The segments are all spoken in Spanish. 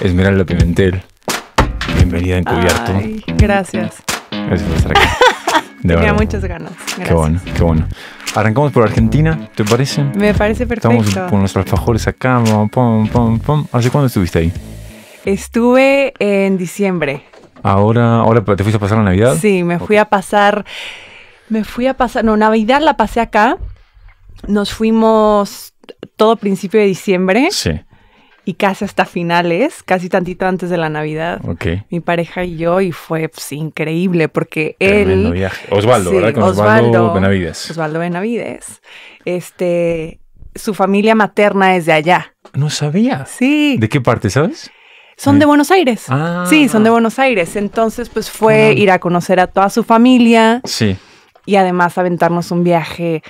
Esmeralda Pimentel. Bienvenida a Encubierto. gracias. Gracias por estar aquí. De Tenía muchas ganas. Qué bueno, qué bueno. Arrancamos por Argentina, ¿te parece? Me parece perfecto. Estamos con nuestros alfajores acá, ¿Hace cuándo estuviste ahí? Estuve en diciembre. Ahora, ahora te fuiste a pasar la Navidad. Sí, me fui a pasar, me fui a pasar, no, Navidad la pasé acá. Nos fuimos todo principio de diciembre. Sí y casi hasta finales, casi tantito antes de la Navidad, mi pareja y yo, y fue pues, increíble porque él... Osvaldo, ¿verdad? Con Osvaldo, Benavides. Osvaldo Benavides. Este, su familia materna es de allá. No sabía. Sí. ¿De qué parte, sabes? Son de eh. Buenos Aires. Ah. Sí, son de Buenos Aires. Entonces, pues fue ir a conocer a toda su familia. Sí. Y además aventarnos un viaje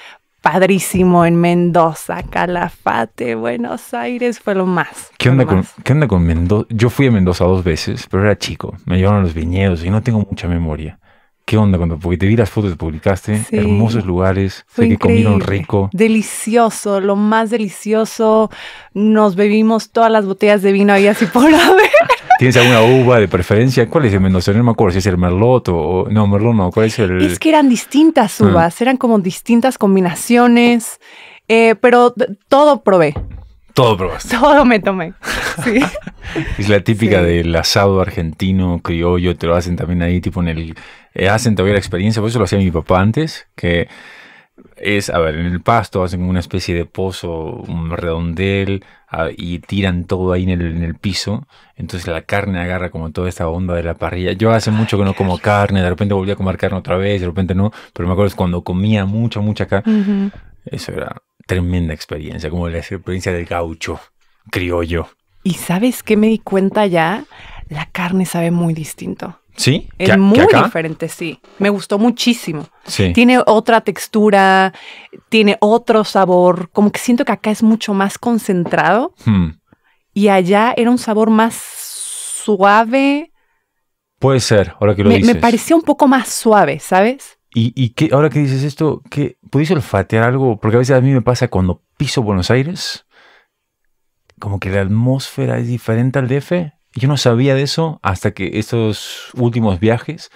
padrísimo en Mendoza, Calafate, Buenos Aires, fue lo más. ¿Qué onda, con, ¿qué Mendoza? Yo fui a Mendoza dos veces, pero era chico, me llevaron a los viñedos y no tengo mucha memoria. ¿Qué onda cuando porque te vi las fotos que publicaste? hermosos lugares, sé que comieron rico. Delicioso, lo más delicioso. Nos bebimos todas las botellas de vino ahí así por vez. ¿Tienes alguna uva de preferencia? ¿Cuál es el Mendoza? No me acuerdo si es el merlot o... No, merlot no. ¿Cuál es el...? Es que eran distintas ah. uvas. Eran como distintas combinaciones. Eh, pero todo probé. Todo probaste. Todo me tomé. Sí. es la típica del asado argentino, criollo, te lo hacen también ahí, tipo en el. Eh, hacen todavía la experiencia, por eso lo hacía mi papá antes, que es, a ver, en el pasto hacen una especie de pozo, un redondel, y tiran todo ahí en el, piso. Entonces la carne agarra como toda esta onda de la parrilla. Yo hace mucho que no como carne, de repente volví a comer carne otra vez, de repente no, pero me acuerdo es cuando comía mucha, mucha acá, Eso era tremenda experiencia, como la experiencia del gaucho, criollo. ¿Y sabes qué me di cuenta ya? La carne sabe muy distinto. ¿Sí? Es muy diferente, sí. Me gustó muchísimo. Tiene otra textura, tiene otro sabor. Como que siento que acá es mucho más concentrado. Hmm. Y allá era un sabor más suave. Puede ser, ahora que lo dices. Me parecía un poco más suave, ¿sabes? Y, qué, ahora que dices esto, que ¿pudiste olfatear algo? Porque a veces a mí me pasa cuando piso Buenos Aires, como que la atmósfera es diferente al DF yo no sabía de eso hasta que estos últimos viajes,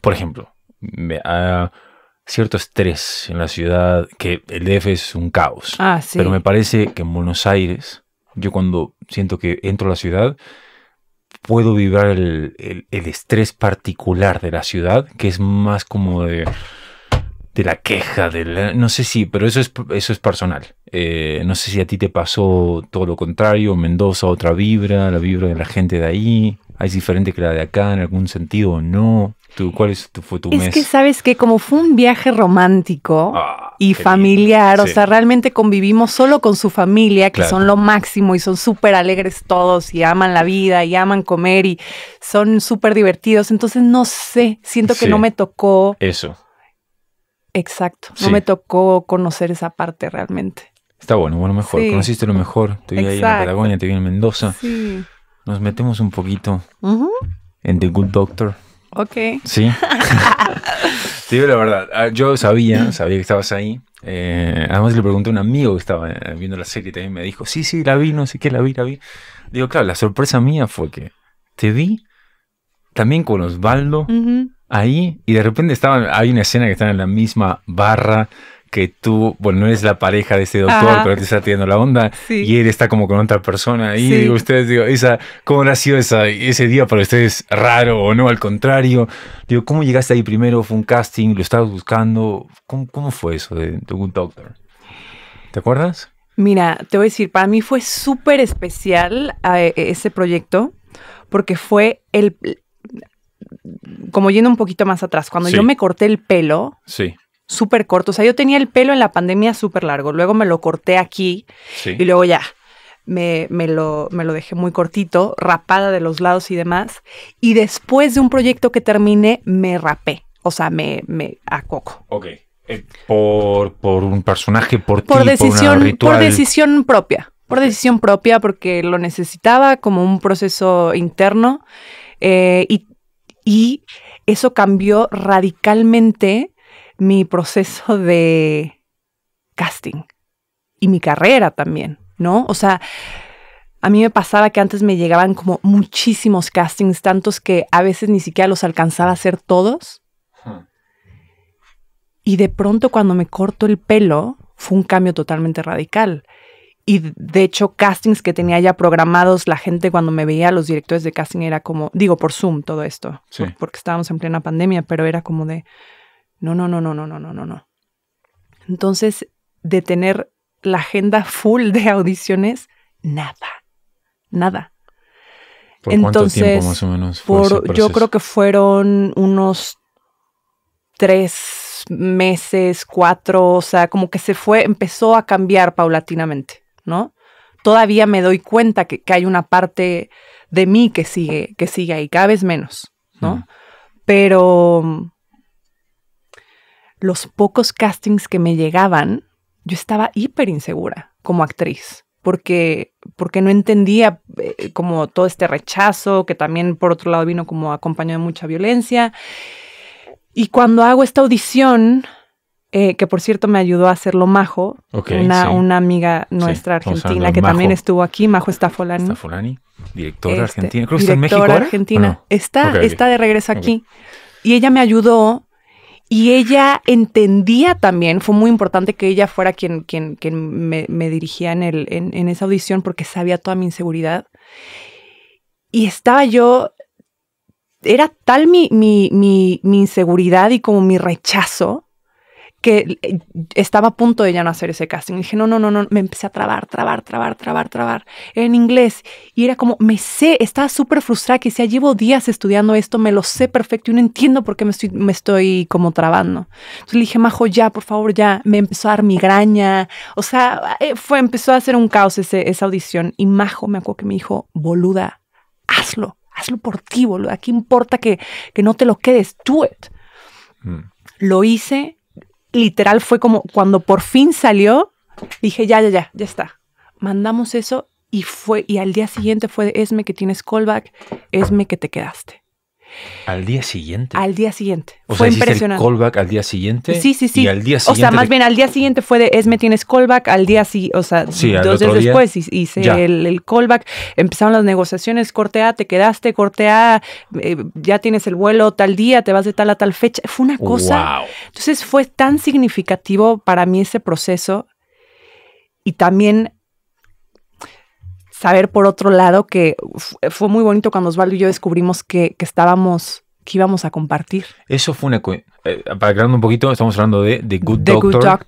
por ejemplo, me, ha cierto estrés en la ciudad, que el DF es un caos. Ah, Pero me parece que en Buenos Aires, yo cuando siento que entro a la ciudad, puedo vibrar el, el estrés particular de la ciudad, que es más como de de la queja, de no sé si, pero eso es, eso es personal. Eh, no sé si a ti te pasó todo lo contrario, Mendoza, otra vibra, la vibra de la gente de ahí, es diferente que la de acá en algún sentido o no. ¿Tú, ¿Cuál es, fue tu mes? Es que sabes que como fue un viaje romántico ah, y familiar, o sea, realmente convivimos solo con su familia, que son lo máximo y son súper alegres todos y aman la vida y aman comer y son súper divertidos. Entonces, no sé, siento que no me tocó. Eso Exacto, no me tocó conocer esa parte realmente. Está bueno, bueno, mejor, conociste lo mejor, te vi ahí en la Patagonia, te vi en Mendoza. Sí. Nos metemos un poquito en The Good Doctor. Ok. Sí. la verdad, ah, yo sabía, sabía que estabas ahí. Eh, además le pregunté a un amigo que estaba eh, viendo la serie y también me dijo, sí, sí, la vi, no sé qué, la vi, la vi. Digo, claro, la sorpresa mía fue que te vi también con Osvaldo. Uh ahí y de repente estaban, hay una escena que están en la misma barra que tú, bueno, no es la pareja de este doctor, pero te está tirando la onda y él está como con otra persona y ustedes digo, esa, ¿cómo ha sido esa, ese día para ustedes raro o no? Al contrario, digo, ¿cómo llegaste ahí primero? ¿Fue un casting? ¿Lo estabas buscando? ¿Cómo, fue eso de un Doctor? ¿Te acuerdas? Mira, te voy a decir, para mí fue súper especial eh, ese proyecto porque fue el, como yendo un poquito más atrás, cuando yo me corté el pelo, sí. súper corto, o sea, yo tenía el pelo en la pandemia súper largo, luego me lo corté aquí y luego ya. Me, lo, me lo dejé muy cortito, rapada de los lados y demás. Y después de un proyecto que terminé, me rapé. O sea, me, me coco. Ok. Eh, por, por un personaje, por, por decisión, por, por decisión propia. Por decisión propia, porque lo necesitaba como un proceso interno. Eh, y y eso cambió radicalmente mi proceso de casting y mi carrera también, ¿no? O sea, a mí me pasaba que antes me llegaban como muchísimos castings, tantos que a veces ni siquiera los alcanzaba a hacer todos. Hmm. Y de pronto cuando me corto el pelo, fue un cambio totalmente radical y de hecho castings que tenía ya programados, la gente cuando me veía, los directores de casting era como, digo, por Zoom todo esto, porque estábamos en plena pandemia, pero era como de, no, no, no, no, no, no, no, no, no. Entonces, de tener la agenda full de audiciones, nada, nada. ¿Por Entonces, cuánto tiempo más o menos? yo creo que fueron unos tres meses, cuatro, o sea, como que se fue, empezó a cambiar paulatinamente. Todavía me doy cuenta que, hay una parte de mí que sigue, que sigue ahí, cada vez menos, ¿no? Pero mm, los pocos castings que me llegaban, yo estaba hiper insegura como actriz, porque, porque no entendía eh, como todo este rechazo, que también por otro lado vino como acompañado de mucha violencia. Y cuando hago esta audición, eh, que por cierto me ayudó a hacerlo Majo, una, una, amiga nuestra argentina que también estuvo aquí, Majo Stafolani. Stafolani, directora este, argentina, creo que está en México. está, está de regreso aquí. Y ella me ayudó y ella entendía también, fue muy importante que ella fuera quien, quien, me, dirigía en, el, en, esa audición porque sabía toda mi inseguridad. Y estaba yo era tal mi, mi, inseguridad y como mi rechazo que eh, estaba a punto de ya no hacer ese casting. Y dije, no, no, no, no, me empecé a trabar, trabar, trabar, trabar, trabar en inglés. Y era como, me sé, estaba súper frustrada, que decía, llevo días estudiando esto, me lo sé perfecto y no entiendo por qué me estoy, me estoy como trabando. Entonces le dije, Majo, ya, por favor, ya. Me empezó a dar migraña. O sea, eh, fue, empezó a hacer un caos esa audición. Y Majo me acuerdo que me dijo, boluda, hazlo, hazlo por ti, boluda. ¿Qué importa que, que no te lo quedes? Do it. Mm. Lo hice literal fue como cuando por fin salió, dije, ya, ya, ya, ya está. Mandamos eso y fue, y al día siguiente fue Esme que tienes callback, Esme que te quedaste. Al día siguiente. Al día siguiente. fue sea, impresionante. El callback al día siguiente. Sí, sí, sí. Y al día siguiente. O sea, más bien al día siguiente fue de Esme tienes callback, al día siguiente, o sea, dos días después hice el, callback, empezaron las negociaciones, cortea, te quedaste, cortea, eh, ya tienes el vuelo tal día, te vas de tal a tal fecha. Fue una cosa. Entonces fue tan significativo para mí ese proceso y también saber por otro lado que fue muy bonito cuando Osvaldo y yo descubrimos que, que estábamos que íbamos a compartir. Eso fue una... Eh, para aclarar un poquito, estamos hablando de The Good Doctor.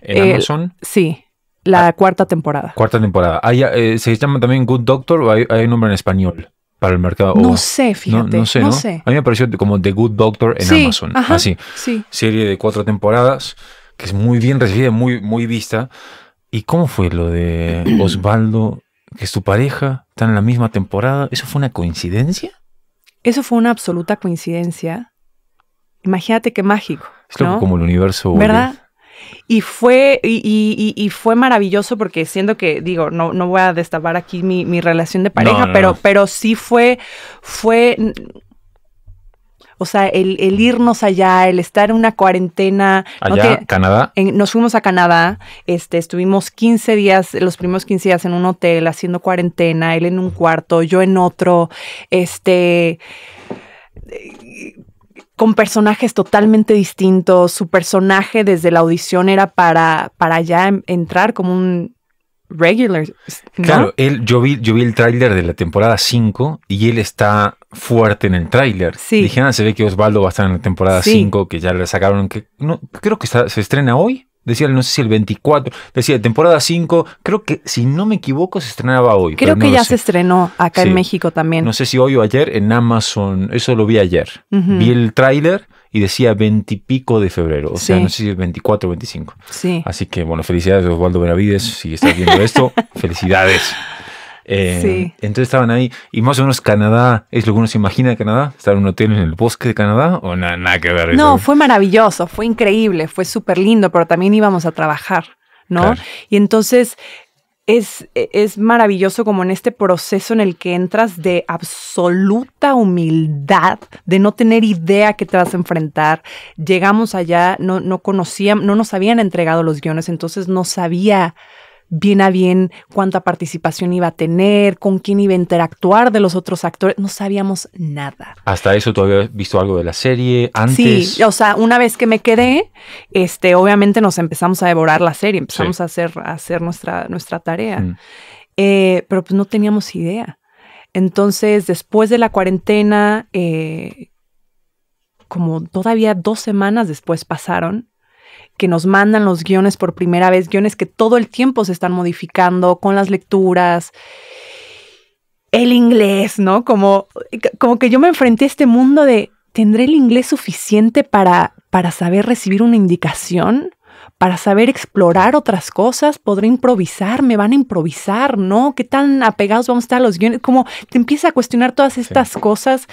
En eh, Amazon. Sí, la ah, cuarta temporada. Cuarta temporada. Ah, eh, ¿Se llama también Good Doctor o hay, un nombre en español? para el mercado. No sé, fíjate. No, sé, no, sé. A mí me pareció como The Good Doctor en Amazon. así. Sí. Serie de cuatro temporadas, que es muy bien recibida, muy, muy vista. ¿Y cómo fue lo de Osvaldo que es tu pareja, está en la misma temporada. ¿Eso fue una coincidencia? Eso fue una absoluta coincidencia. Imagínate qué mágico. Es como el universo. ¿Verdad? Y fue, y, fue maravilloso porque siento que, digo, no, no voy a destapar aquí mi, relación de pareja, pero, pero sí fue, fue o sea, el, irnos allá, el estar en una cuarentena. Allá, Canadá. nos fuimos a Canadá, este, estuvimos 15 días, los primeros 15 días en un hotel haciendo cuarentena, él en un cuarto, yo en otro, este con personajes totalmente distintos. Su personaje desde la audición era para, para ya entrar como un regular. Claro, él, yo vi, yo vi el tráiler de la temporada 5 y él está fuerte en el tráiler. Sí. Dije, ah, se ve que Osvaldo va a estar en la temporada 5, que ya le sacaron, que no, creo que se estrena hoy. Decía, no sé si el 24, decía, temporada 5, creo que si no me equivoco se estrenaba hoy. Creo que ya se estrenó acá en México también. No sé si hoy o ayer en Amazon, eso lo vi ayer. Vi el tráiler y decía veintipico de febrero, o sea, no sé si es 24 o 25. Sí. Así que, bueno, felicidades Osvaldo Benavides, si estás viendo esto, felicidades. Eh, entonces estaban ahí, y más o menos Canadá, es lo que uno se imagina de Canadá, estar en un hotel en el bosque de Canadá, o nada, nada que ver. No, fue maravilloso, fue increíble, fue súper lindo, pero también íbamos a trabajar. ¿no? Y entonces e, es, maravilloso como en este proceso en el que entras de absoluta humildad, de no tener idea que te vas a enfrentar. Llegamos allá, no, no conocíamos no nos habían entregado los guiones, entonces no sabía bien a bien cuánta participación iba a tener, con quién iba a interactuar de los otros actores, no sabíamos nada. Hasta eso tú habías visto algo de la serie antes. Sí, o sea, una vez que me quedé, este, obviamente nos empezamos a devorar la serie, empezamos a hacer, hacer nuestra, nuestra tarea. Mm. Eh, pero pues no teníamos idea. Entonces, después de la cuarentena, eh, como todavía dos semanas después pasaron, que nos mandan los guiones por primera vez, guiones que todo el tiempo se están modificando con las lecturas, el inglés, ¿no? Como, como que yo me enfrenté a este mundo de, ¿tendré el inglés suficiente para, para saber recibir una indicación? para saber explorar otras cosas, podré improvisar, me van a improvisar, ¿no? ¿Qué tan apegados vamos a estar a los guiones? Como te empieza a cuestionar todas estas cosas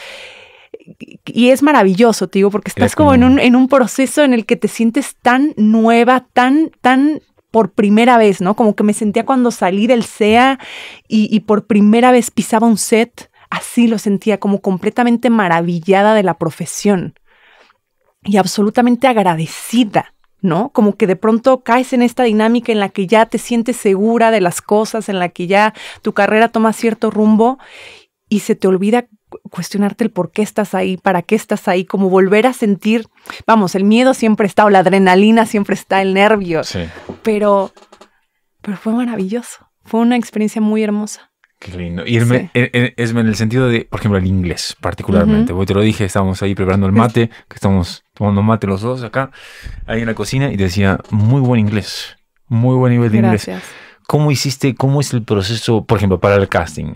y es maravilloso, te digo, porque estás como, en, un, proceso en el que te sientes tan nueva, tan, tan por primera vez, ¿no? Como que me sentía cuando salí del SEA y por primera vez pisaba un set, así lo sentía, como completamente maravillada de la profesión y absolutamente agradecida. ¿no? Como que de pronto caes en esta dinámica en la que ya te sientes segura de las cosas, en la que ya tu carrera toma cierto rumbo y se te olvida cuestionarte el por qué estás ahí, para qué estás ahí, como volver a sentir, vamos, el miedo siempre está o la adrenalina siempre está, el nervio, sí. pero, pero fue maravilloso, fue una experiencia muy hermosa. Qué lindo. y es en, el sentido de, por ejemplo, el inglés particularmente. hoy te lo dije, estábamos ahí preparando el mate, que estamos tomando mate los dos acá, ahí en la cocina, y decía, muy buen inglés, muy buen nivel de Gracias. inglés. ¿Cómo hiciste, cómo es el proceso, por ejemplo, para el casting?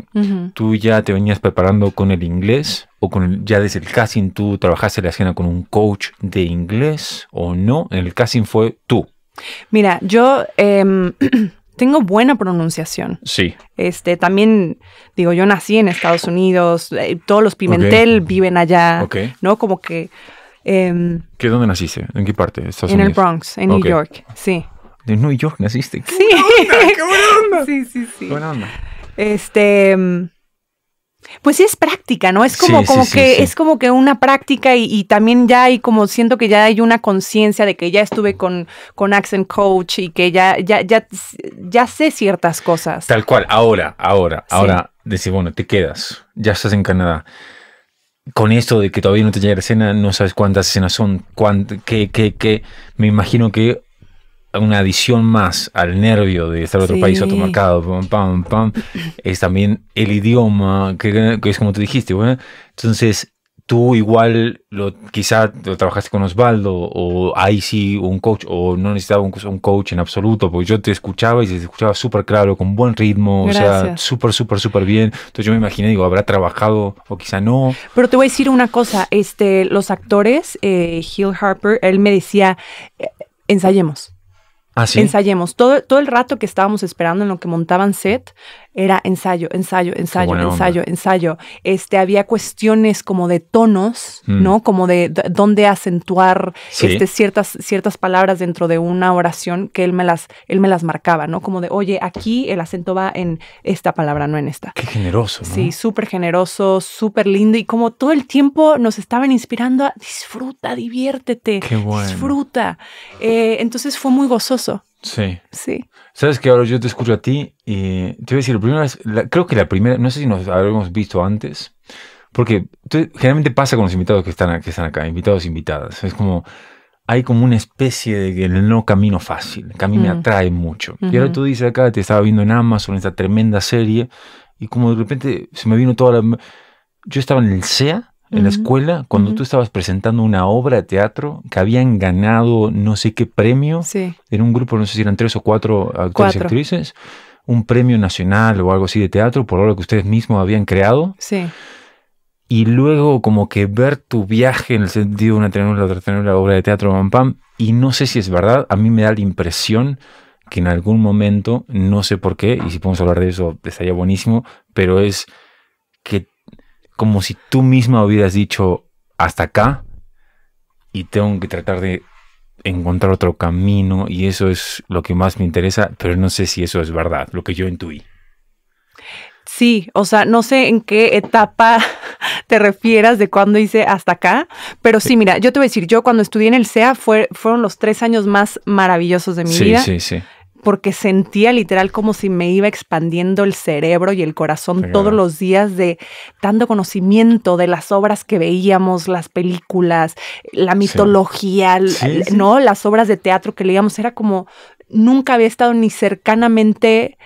¿Tú ya te venías preparando con el inglés? ¿O con ya desde el casting tú trabajaste la escena con un coach de inglés o no? El casting fue tú. Mira, yo em, tengo buena pronunciación. Sí. Este, también, digo, yo nací en Estados Unidos, eh, todos los Pimentel viven allá, ¿no? Como que... Eh, ¿Qué, ¿Dónde naciste? ¿En qué parte? Estados en el Bronx, en New York, sí no, y yo, naciste. sí. Sí, sí, sí. Este. Pues sí es práctica, ¿no? Es como, como que es como que una práctica y, también ya hay como siento que ya hay una conciencia de que ya estuve con, con Accent Coach y que ya, ya, ya, sé ciertas cosas. Tal cual, ahora, ahora, ahora decir, bueno, te quedas, ya estás en Canadá. Con esto de que todavía no te llega la escena, no sabes cuántas escenas son, que, que me imagino que una adición más al nervio de estar en otro país, otro mercado, pam, pam, es también el idioma, que, es como tú dijiste, entonces tú igual lo, quizá lo trabajaste con Osvaldo o ahí sí un coach o no necesitaba un, coach en absoluto, porque yo te escuchaba y se escuchaba súper claro, con buen ritmo, o sea, súper, súper, súper bien. Entonces yo me imaginé, digo, habrá trabajado o quizá no. Pero te voy a decir una cosa, este, los actores, eh, Hill Harper, él me decía, eh, ensayemos ¿Ah, ensayemos. Todo, todo el rato que estábamos esperando en lo que montaban set, era ensayo, ensayo, ensayo, ensayo, ensayo. Este, había cuestiones como de tonos, mm. ¿no? Como de dónde acentuar este, ciertas, ciertas palabras dentro de una oración que él me, las, él me las marcaba, ¿no? Como de, oye, aquí el acento va en esta palabra, no en esta. Qué generoso. Sí, súper generoso, súper lindo y como todo el tiempo nos estaban inspirando a disfruta, diviértete, Qué bueno. disfruta. Eh, entonces fue muy gozoso. Sí. Sí. Sabes que ahora yo te escucho a ti y te voy a decir, la creo que la primera, no sé si nos habíamos visto antes, porque generalmente pasa con los invitados que están, que están acá, invitados, invitadas. Es como, hay como una especie de el no camino fácil, que a mí me mm. atrae mucho. Y ahora tú dices acá, te estaba viendo en Amazon esta tremenda serie y como de repente se me vino toda la... Yo estaba en el SEA en la escuela, cuando tú estabas presentando una obra de teatro que habían ganado no sé qué premio, en un grupo, no sé si eran tres o cuatro actores y actrices, un premio nacional o algo así de teatro por algo que ustedes mismos habían creado. Sí. Y luego como que ver tu viaje en el sentido de una la otra la obra de teatro, pam, pam, y no sé si es verdad, a mí me da la impresión que en algún momento, no sé por qué, y si podemos hablar de eso estaría buenísimo, pero es que como si tú misma hubieras dicho hasta acá y tengo que tratar de encontrar otro camino y eso es lo que más me interesa, pero no sé si eso es verdad, lo que yo intuí. Sí, o sea, no sé en qué etapa te refieras de cuando hice hasta acá, pero sí, mira, yo te voy a decir, yo cuando estudié en el SEA fueron los tres años más maravillosos de mi vida. Sí, sí, sí porque sentía literal como si me iba expandiendo el cerebro y el corazón todos los días de tanto conocimiento de las obras que veíamos, las películas, la mitología, ¿no? Las obras de teatro que leíamos, era como nunca había estado ni cercanamente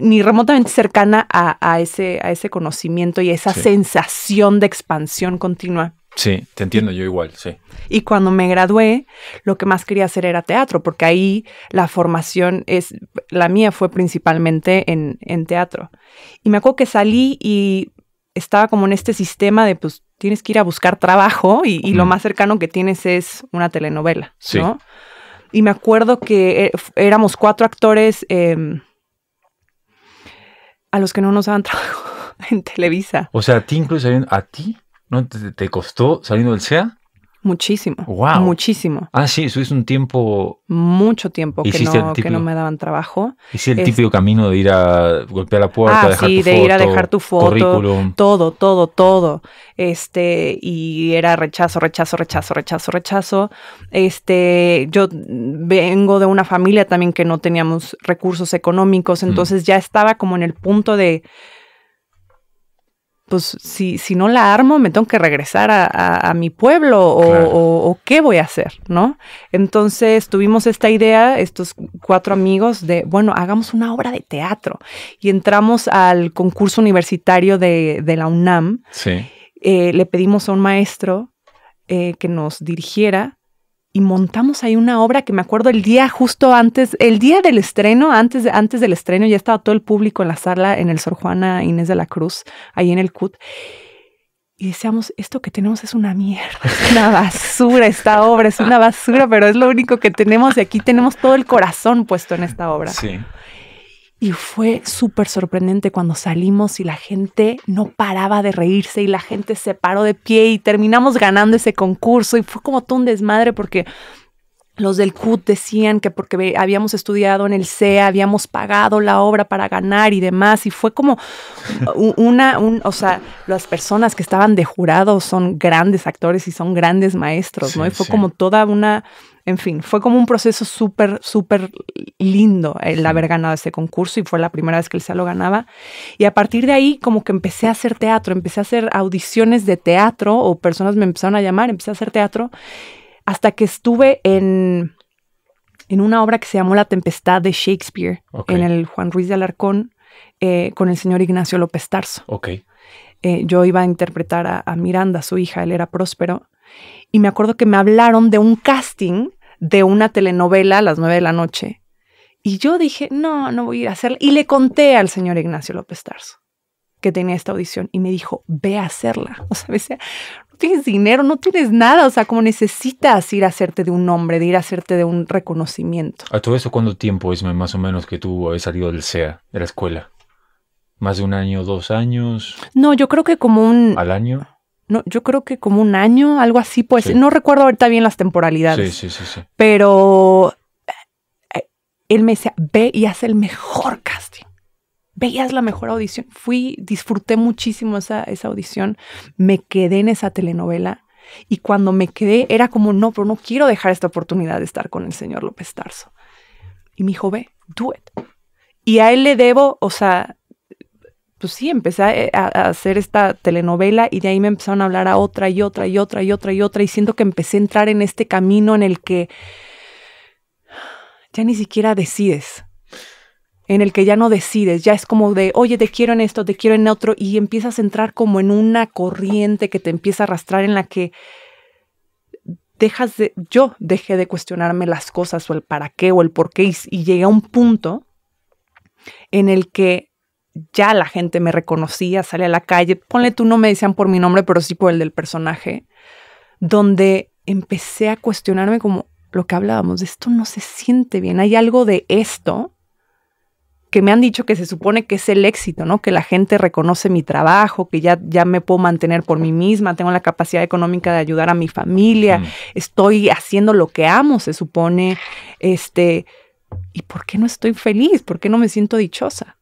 ni remotamente cercana a, ese, a ese conocimiento y esa sensación de expansión continua. Sí, te entiendo, yo igual, sí. Y cuando me gradué, lo que más quería hacer era teatro, porque ahí la formación es, la mía fue principalmente en, teatro. Y me acuerdo que salí y estaba como en este sistema de, pues, tienes que ir a buscar trabajo y, lo más cercano que tienes es una telenovela, ¿no? Y me acuerdo que eh, éramos cuatro actores em, a los que no nos daban trabajo en Televisa. O sea, a ti incluso, a ti ¿No te, costó saliendo del SEA? Muchísimo. Wow. Muchísimo. Ah, sí, eso es un tiempo. Mucho tiempo que no, que no, me daban trabajo. Hice el típico camino de ir a golpear la puerta, ah, sí, de ir a dejar tu foto, currículum. todo, todo, todo. Este, y era rechazo, rechazo, rechazo, rechazo, rechazo. Este, yo vengo de una familia también que no teníamos recursos económicos, mm. entonces ya estaba como en el punto de pues si, no la armo, me tengo que regresar a, mi pueblo o, qué voy a hacer, ¿no? Entonces tuvimos esta idea, estos cuatro amigos, de, bueno, hagamos una obra de teatro. Y entramos al concurso universitario de, la UNAM. Eh, le pedimos a un maestro eh, que nos dirigiera y montamos ahí una obra que me acuerdo el día justo antes, el día del estreno, antes, de, antes del estreno, ya estaba todo el público en la sala, en el Sor Juana Inés de la Cruz, ahí en el CUT. Y decíamos, esto que tenemos es una mierda, es una basura, esta obra es una basura, pero es lo único que tenemos y aquí tenemos todo el corazón puesto en esta obra. Sí. Y fue súper sorprendente cuando salimos y la gente no paraba de reírse y la gente se paró de pie y terminamos ganando ese concurso y fue como todo un desmadre porque los del CUT decían que porque habíamos estudiado en el CEA, habíamos pagado la obra para ganar y demás, y fue como una, o sea, las personas que estaban de jurado son grandes actores y son grandes maestros, ¿no? Y fue como toda una, en fin, fue como un proceso súper, súper lindo el haber ganado ese concurso y fue la primera vez que se lo ganaba. Y a partir de ahí como que empecé a hacer teatro, empecé a hacer audiciones de teatro o personas me empezaron a llamar, empecé a hacer teatro hasta que estuve en, en una obra que se llamó La Tempestad de Shakespeare, en el Juan Ruiz de Alarcón, eh, con el señor Ignacio López Tarso. Okay. Eh, yo iba a interpretar a, a, Miranda, su hija, él era próspero. Y me acuerdo que me hablaron de un casting de una telenovela a las nueve de la noche. Y yo dije, no, no voy a ir a hacerla. Y le conté al señor Ignacio López Tarso que tenía esta audición y me dijo, ve a hacerla. O sea, no tienes dinero, no tienes nada. O sea, como necesitas ir a hacerte de un nombre, de ir a hacerte de un reconocimiento. ¿A todo eso cuánto tiempo es más o menos que tú has salido del SEA, de la escuela? ¿Más de un año, dos años? No, yo creo que como un... ¿Al año? no, yo creo que como un año, algo así, pues no recuerdo ahorita bien las temporalidades. Sí, sí, sí, sí. Pero eh, él me decía, ve y haz el mejor casting. Ve y haz la mejor audición. Fui, disfruté muchísimo esa, esa audición. Me quedé en esa telenovela. Y cuando me quedé, era como, no, pero no quiero dejar esta oportunidad de estar con el señor López Tarso. Y me dijo, ve, do it. Y a él le debo, o sea, pues sí, empecé eh, a, hacer esta telenovela y de ahí me empezaron a hablar a otra y otra y otra y otra y otra y siento que empecé a entrar en este camino en el que ya ni siquiera decides, en el que ya no decides, ya es como de, oye, te quiero en esto, te quiero en otro y empiezas a entrar como en una corriente que te empieza a arrastrar en la que dejas de, yo dejé de cuestionarme las cosas o el para qué o el por qué y, y llegué a un punto en el que ya la gente me reconocía, salía a la calle, ponle tú, no me decían por mi nombre, pero sí por el del personaje, donde empecé a cuestionarme como lo que hablábamos, de esto no se siente bien, hay algo de esto que me han dicho que se supone que es el éxito, ¿no? Que la gente reconoce mi trabajo, que ya, ya me puedo mantener por mí misma, tengo la capacidad económica de ayudar a mi familia, estoy haciendo lo que amo, se supone, este, ¿y por qué no estoy feliz? ¿Por qué no me siento dichosa?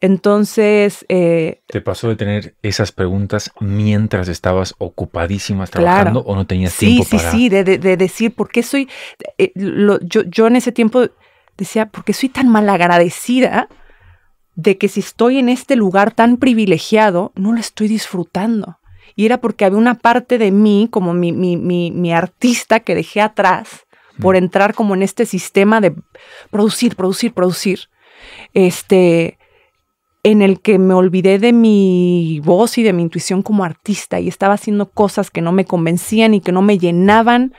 Entonces... Eh, ¿Te pasó de tener esas preguntas mientras estabas ocupadísimas trabajando o no tenías tiempo sí, para...? Sí, sí, de, de, decir, ¿por qué soy...? Eh, yo, en ese tiempo decía, ¿por qué soy tan malagradecida de que si estoy en este lugar tan privilegiado, no lo estoy disfrutando? Y era porque había una parte de mí, como mi, artista que dejé atrás, por mm. entrar como en este sistema de producir, producir, producir. Este en el que me olvidé de mi voz y de mi intuición como artista y estaba haciendo cosas que no me convencían y que no me llenaban,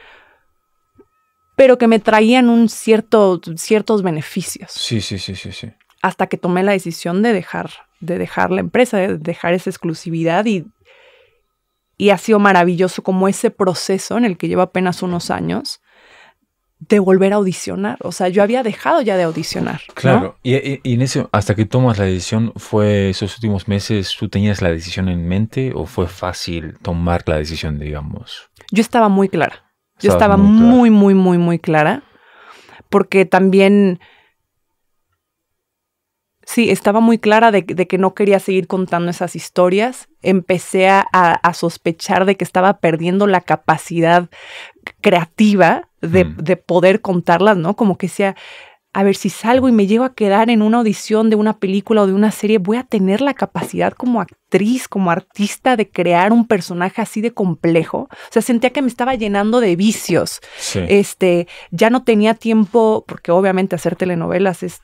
pero que me traían un cierto, ciertos beneficios. Sí, sí, sí, sí, sí. Hasta que tomé la decisión de dejar, de dejar la empresa, de dejar esa exclusividad y, y ha sido maravilloso como ese proceso en el que llevo apenas unos años de volver a audicionar. O sea, yo había dejado ya de audicionar. Claro, y, y, en eso, hasta que tomas la decisión, ¿fue esos últimos meses, tú tenías la decisión en mente o fue fácil tomar la decisión, digamos? Yo estaba muy clara. Yo estaba muy, muy, muy, muy clara. Porque también Sí, estaba muy clara de, que no quería seguir contando esas historias. Empecé a, sospechar de que estaba perdiendo la capacidad creativa de, mm. de poder contarlas, ¿no? Como que sea, a ver si salgo y me llego a quedar en una audición de una película o de una serie, voy a tener la capacidad como actriz, como artista de crear un personaje así de complejo. O sea, sentía que me estaba llenando de vicios. Este, ya no tenía tiempo, porque obviamente hacer telenovelas es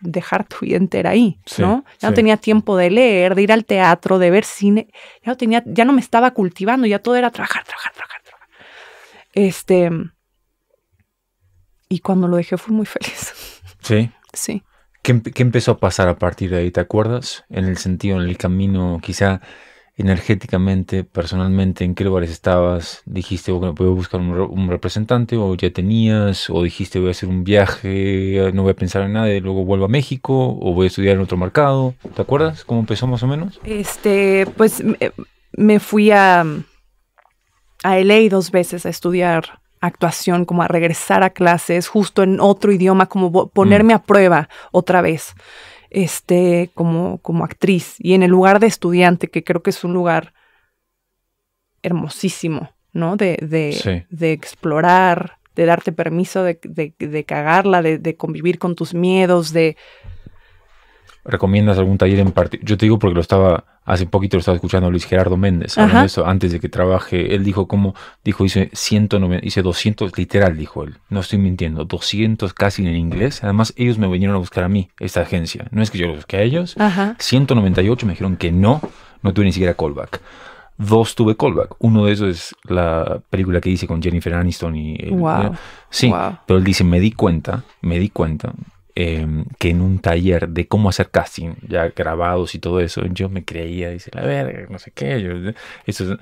dejar tu vida entera ahí, ¿no? Ya no tenía tiempo de leer, de ir al teatro, de ver cine. Ya no tenía, ya no me estaba cultivando, ya todo era trabajar, trabajar, trabajar, trabajar. Este, y cuando lo dejé fui muy feliz. Sí. Sí. ¿Qué, empezó a pasar a partir de ahí? ¿Te acuerdas? En el sentido, en el camino, quizá energéticamente, personalmente, ¿en qué lugares estabas? ¿Dijiste, voy a buscar un, representante o ya tenías? ¿O dijiste, voy a hacer un viaje, no voy a pensar en nada y luego vuelvo a México? ¿O voy a estudiar en otro mercado? ¿Te acuerdas cómo empezó más o menos? Este, pues me, fui a, mm, a LA dos veces a estudiar actuación, como a regresar a clases justo en otro idioma, como ponerme mm. a prueba otra vez este, como, como actriz y en el lugar de estudiante, que creo que es un lugar hermosísimo, ¿no? De, de, de explorar, de darte permiso de, de cagarla, de, convivir con tus miedos, de, ¿Recomiendas algún taller en particular? Yo te digo porque lo estaba, hace poquito lo estaba escuchando Luis Gerardo Méndez, eso, antes de que trabaje, él dijo como, dijo, hice 190, hice 200, literal, dijo él, no estoy mintiendo, 200 casi en inglés, además ellos me vinieron a buscar a mí, esta agencia, no es que yo lo busque a ellos, 198 me dijeron que no, no tuve ni siquiera callback. Dos tuve callback. Uno de esos es la película que hice con Jennifer Aniston y... Eh, eh, sí, pero él dice, me di cuenta, me di cuenta Em, que en un taller de cómo hacer casting, ya grabados y todo eso, yo me creía, dice, la verga, no sé qué, eso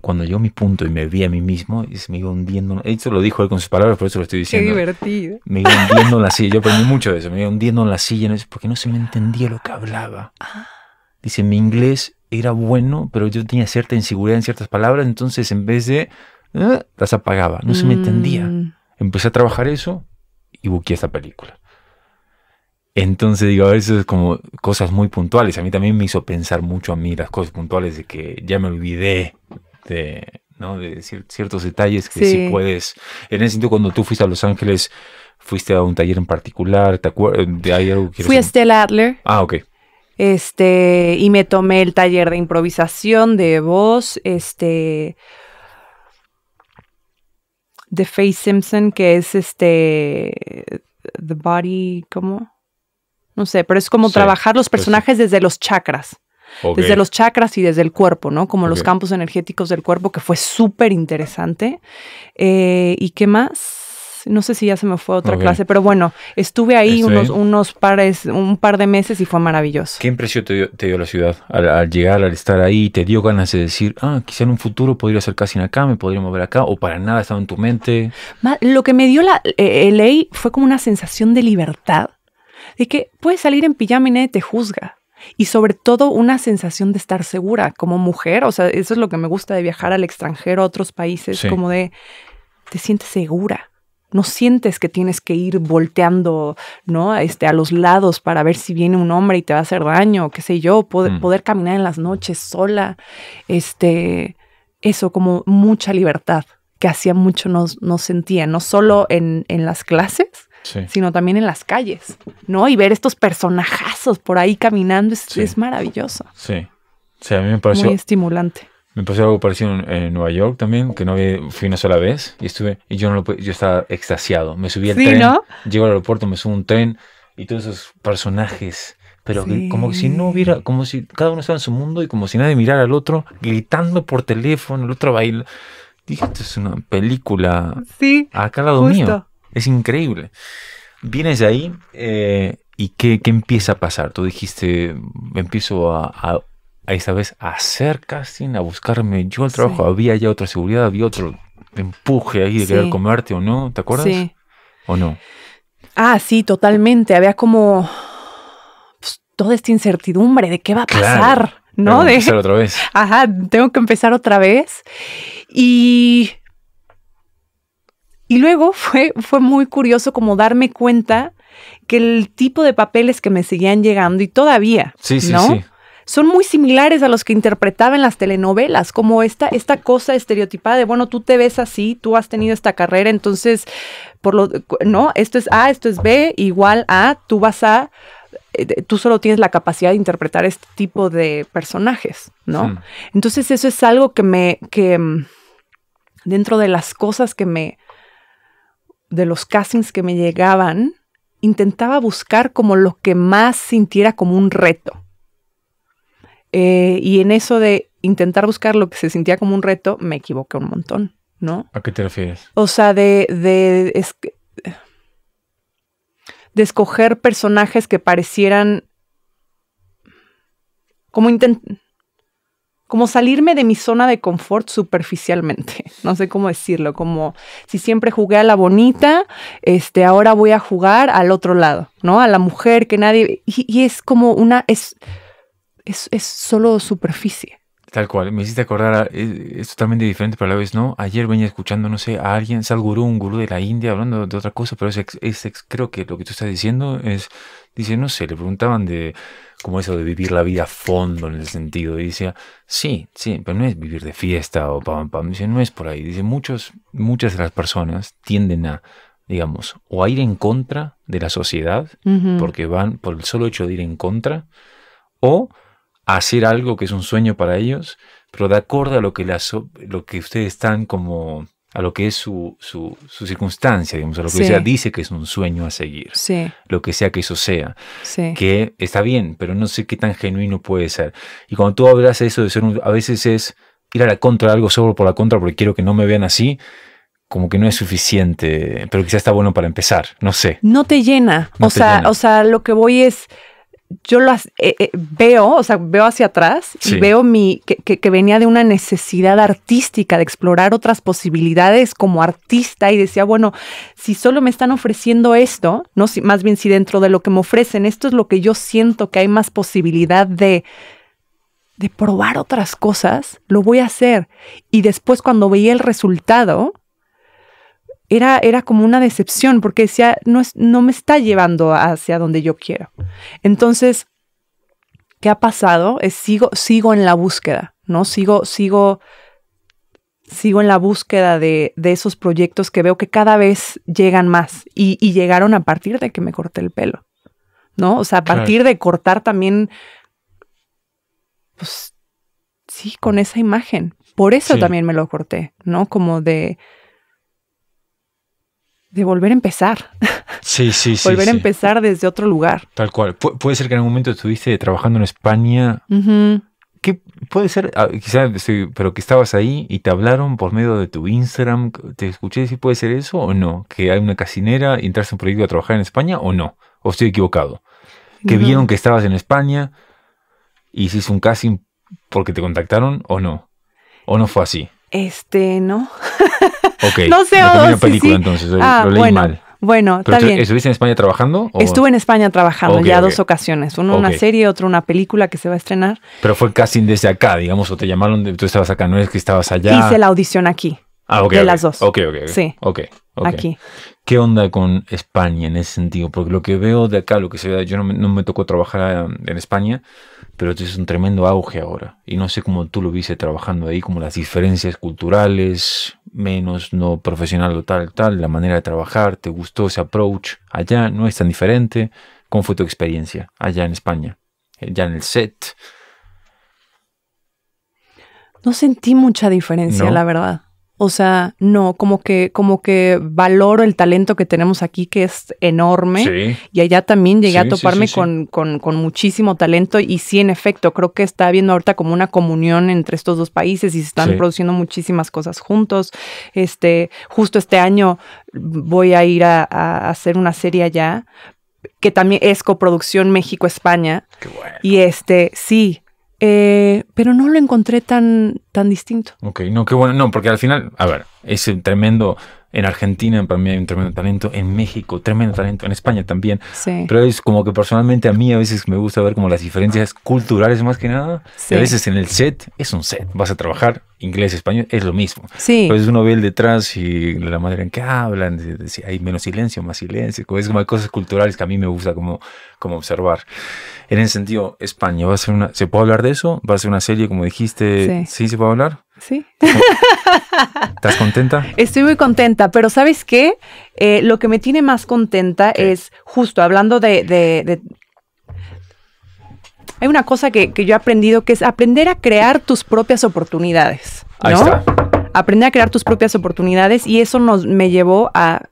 cuando yo mi punto y me vi a mí mismo, y me iba hundiendo, esto lo dijo él con sus palabras, por eso lo estoy diciendo. Qué divertido. Me iba hundiendo en la silla, yo aprendí mucho de eso, me iba hundiendo en la silla, porque no se me entendía lo que hablaba. Ah. Dice, mi inglés era bueno, pero yo tenía cierta inseguridad en ciertas palabras, entonces en vez de, eh, las apagaba, no se me entendía. Mm. Empecé a trabajar eso y buqué esta película. Entonces digo, a veces como cosas muy puntuales. A mí también me hizo pensar mucho a mí las cosas puntuales de que ya me olvidé de, ¿no? de ciertos detalles que sí. puedes. En ese sentido, cuando tú fuiste a Los Ángeles, fuiste a un taller en particular, ¿te acuerdas? Eh, Fui a Stella Adler. Ah, ok. Este, y me tomé el taller de improvisación, de voz, este de Faye Simpson, que es este The Body, ¿cómo? No sé, pero es como trabajar los personajes desde los chakras. Desde los chakras y desde el cuerpo, ¿no? Como los campos energéticos del cuerpo, que fue súper interesante. Eh, ¿Y qué más? no sé si ya se me fue otra clase, pero bueno, estuve ahí unos, unos pares, un par de meses y fue maravilloso. ¿Qué impresión te dio, la ciudad al, llegar, al estar ahí? ¿Te dio ganas de decir, ah, quizá en un futuro podría ser casi en acá, me podría mover acá, o para nada estaba en tu mente? Lo que me dio la eh, eh, ley fue como una sensación de libertad y que puedes salir en pijama y te juzga. Y sobre todo una sensación de estar segura como mujer. O sea, eso es lo que me gusta de viajar al extranjero, a otros países, como de te sientes segura. No sientes que tienes que ir volteando, ¿no? Este, a los lados para ver si viene un hombre y te va a hacer daño, qué sé yo, poder, mm. poder caminar en las noches sola. Este, eso, como mucha libertad que hacía mucho no, sentía, no solo en, en las clases, sino también en las calles, ¿no? Y ver estos personajazos por ahí caminando es, maravilloso. Sí. sí, a mí me pareció... Muy estimulante. Me pareció algo parecido en, Nueva York también, que no había, fui una sola vez y estuve, y yo no lo, yo estaba extasiado. Me subí al tren, llego al aeropuerto, me subo un tren y todos esos personajes, pero como si no hubiera, como si cada uno estaba en su mundo y como si nadie mirara al otro, gritando por teléfono, el otro baila. Dije, esto es una película sí, acá al lado es increíble. Vienes de ahí eh, y ¿qué, empieza a pasar? Tú dijiste, empiezo a, esta vez a hacer casting, a buscarme yo el trabajo. Había ya otra seguridad, había otro empuje ahí de querer comerte o no, ¿te acuerdas? Sí. ¿O no? Ah, sí, totalmente. Había como pues, toda esta incertidumbre de qué va a pasar. ¿no? Tengo que empezar otra vez. Ajá, tengo que empezar otra vez. Y y luego fue, fue muy curioso como darme cuenta que el tipo de papeles que me seguían llegando y todavía, sí, sí, Sí. Son muy similares a los que interpretaba en las telenovelas, como esta, esta cosa estereotipada de, bueno, tú te ves así, tú has tenido esta carrera, entonces, por lo, no, esto es A, esto es B, igual A, tú vas a, eh, tú solo tienes la capacidad de interpretar este tipo de personajes, ¿no? Hmm. Entonces, eso es algo que me, que mm, dentro de las cosas que me, de los castings que me llegaban, intentaba buscar como lo que más sintiera como un reto. Eh, y en eso de intentar buscar lo que se sentía como un reto, me equivoqué un montón, ¿no? ¿A qué te refieres? O sea, de, de, de escoger personajes que parecieran como intent como salirme de mi zona de confort superficialmente. No sé cómo decirlo, como si siempre jugué a la bonita, este, ahora voy a jugar al otro lado, ¿no? A la mujer que nadie... Y, es como una... Es, es, solo superficie. Tal cual, me hiciste acordar, ah, es, totalmente diferente, pero a la vez no. Ayer venía escuchando, no sé, a alguien, es gurú, un gurú de la India, hablando de otra cosa, pero creo que lo que tú estás diciendo es Dice, no sé, le preguntaban de cómo eso de vivir la vida a fondo en el sentido. Y sí, sí, pero no es vivir de fiesta o pam, pam. Dice, no es por ahí. Dice, muchas de las personas tienden a, digamos, o a ir en contra de la sociedad, porque van por el solo hecho de ir en contra, o a hacer algo que es un sueño para ellos, pero de acuerdo a lo que, lo que ustedes están como a lo que es su, su, circunstancia, digamos, a lo que dice que es un sueño a seguir, lo que sea que eso sea, sí. que está bien, pero no sé qué tan genuino puede ser. Y cuando tú hablas eso de ser a veces es ir a la contra, algo solo por la contra porque quiero que no me vean así, como que no es suficiente, pero quizás está bueno para empezar, no sé. No te llena, o sea, llena. o sea, lo que voy es yo lo eh, eh, veo, o sea, veo hacia atrás y veo mi, que, venía de una necesidad artística, de explorar otras posibilidades como artista y decía, bueno, si solo me están ofreciendo esto, no, si, más bien si dentro de lo que me ofrecen, esto es lo que yo siento que hay más posibilidad de, de probar otras cosas, lo voy a hacer. Y después cuando veía el resultado, era, como una decepción porque decía, no, es, no me está llevando hacia donde yo quiero. Entonces, ¿qué ha pasado? Es, sigo, sigo en la búsqueda, ¿no? Sigo, sigo, sigo en la búsqueda de, esos proyectos que veo que cada vez llegan más y, llegaron a partir de que me corté el pelo, ¿no? O sea, a partir de cortar también, pues, sí, con esa imagen. Por eso también me lo corté, ¿no? Como de de volver a empezar. Sí, sí, sí. volver a empezar desde otro lugar. Tal cual. puede ser que en algún momento estuviste trabajando en España. ¿Qué puede ser? Ah, pero que estabas ahí y te hablaron por medio de tu Instagram. ¿Te escuché si puede ser eso o no? Que hay una casinera, y entraste en un proyecto a trabajar en España o no. O estoy equivocado. Que vieron que estabas en España y hiciste un casting porque te contactaron o no. ¿O no fue así? Este, no. Ok. no sé, entonces, ah, lo leí bueno. mal. Bueno, ¿Estuviste en España trabajando? Estuve en España trabajando ya dos ocasiones. Uno una serie, otra una película que se va a estrenar. Pero fue casi desde acá, digamos, o te llamaron, tú estabas acá, no es que estabas allá. Hice la audición aquí. Ah, de las dos. Ok, ok. Sí. Aquí. ¿Qué onda con España en ese sentido? Porque lo que veo de acá, lo que se ve, yo no me tocó trabajar ah, en España pero es un tremendo auge ahora. Y no sé cómo tú lo viste trabajando ahí, como las diferencias culturales, menos no profesional o tal, tal, la manera de trabajar, ¿te gustó ese approach? Allá no es tan diferente. ¿Cómo fue tu experiencia allá en España? Eh, ya en el set. No sentí mucha diferencia, la verdad. O sea, no, como que, como que valoro el talento que tenemos aquí, que es enorme. Sí. Y allá también llegué a toparme con, con, muchísimo talento. Y sí, en efecto, creo que está habiendo ahorita como una comunión entre estos dos países y se están produciendo muchísimas cosas juntos. Este, justo este año voy a ir a, hacer una serie allá, que también es coproducción México-España. Qué Bueno. Y este, sí, eh, pero no lo encontré tan, tan distinto. Ok, no, qué bueno, no, porque al final, a ver, es tremendo, en Argentina para mí hay un tremendo talento, en México tremendo talento, en España también, sí. pero es como que personalmente a mí a veces me gusta ver como las diferencias culturales más que nada, a veces en el set es un set, vas a trabajar inglés, español, es lo mismo. Sí. Entonces uno ve el detrás y la manera en que hablan, si hay menos silencio, más silencio, es como hay cosas culturales que a mí me gusta como, como observar. En ese sentido, España, ¿va a ser una, ¿se puede hablar de eso? ¿Va a ser una serie, como dijiste? ¿Sí, ¿sí se puede hablar? Sí. ¿Estás contenta? Estoy muy contenta, pero ¿sabes qué? Eh, lo que me tiene más contenta es justo hablando de, hay una cosa que, yo he aprendido que es aprender a crear tus propias oportunidades. Ahí está. Aprender a crear tus propias oportunidades y eso nos, me llevó a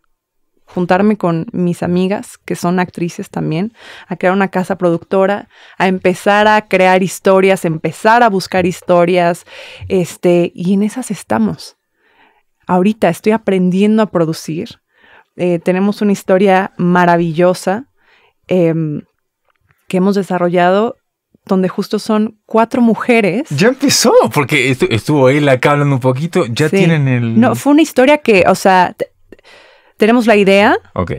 juntarme con mis amigas, que son actrices también, a crear una casa productora, a empezar a crear historias, empezar a buscar historias, este, y en esas estamos. Ahorita estoy aprendiendo a producir. Eh, tenemos una historia maravillosa em, que hemos desarrollado donde justo son cuatro mujeres. Ya empezó, porque estuvo él acá hablando un poquito, ya tienen el... No, fue una historia que, o sea, tenemos la idea. Ok.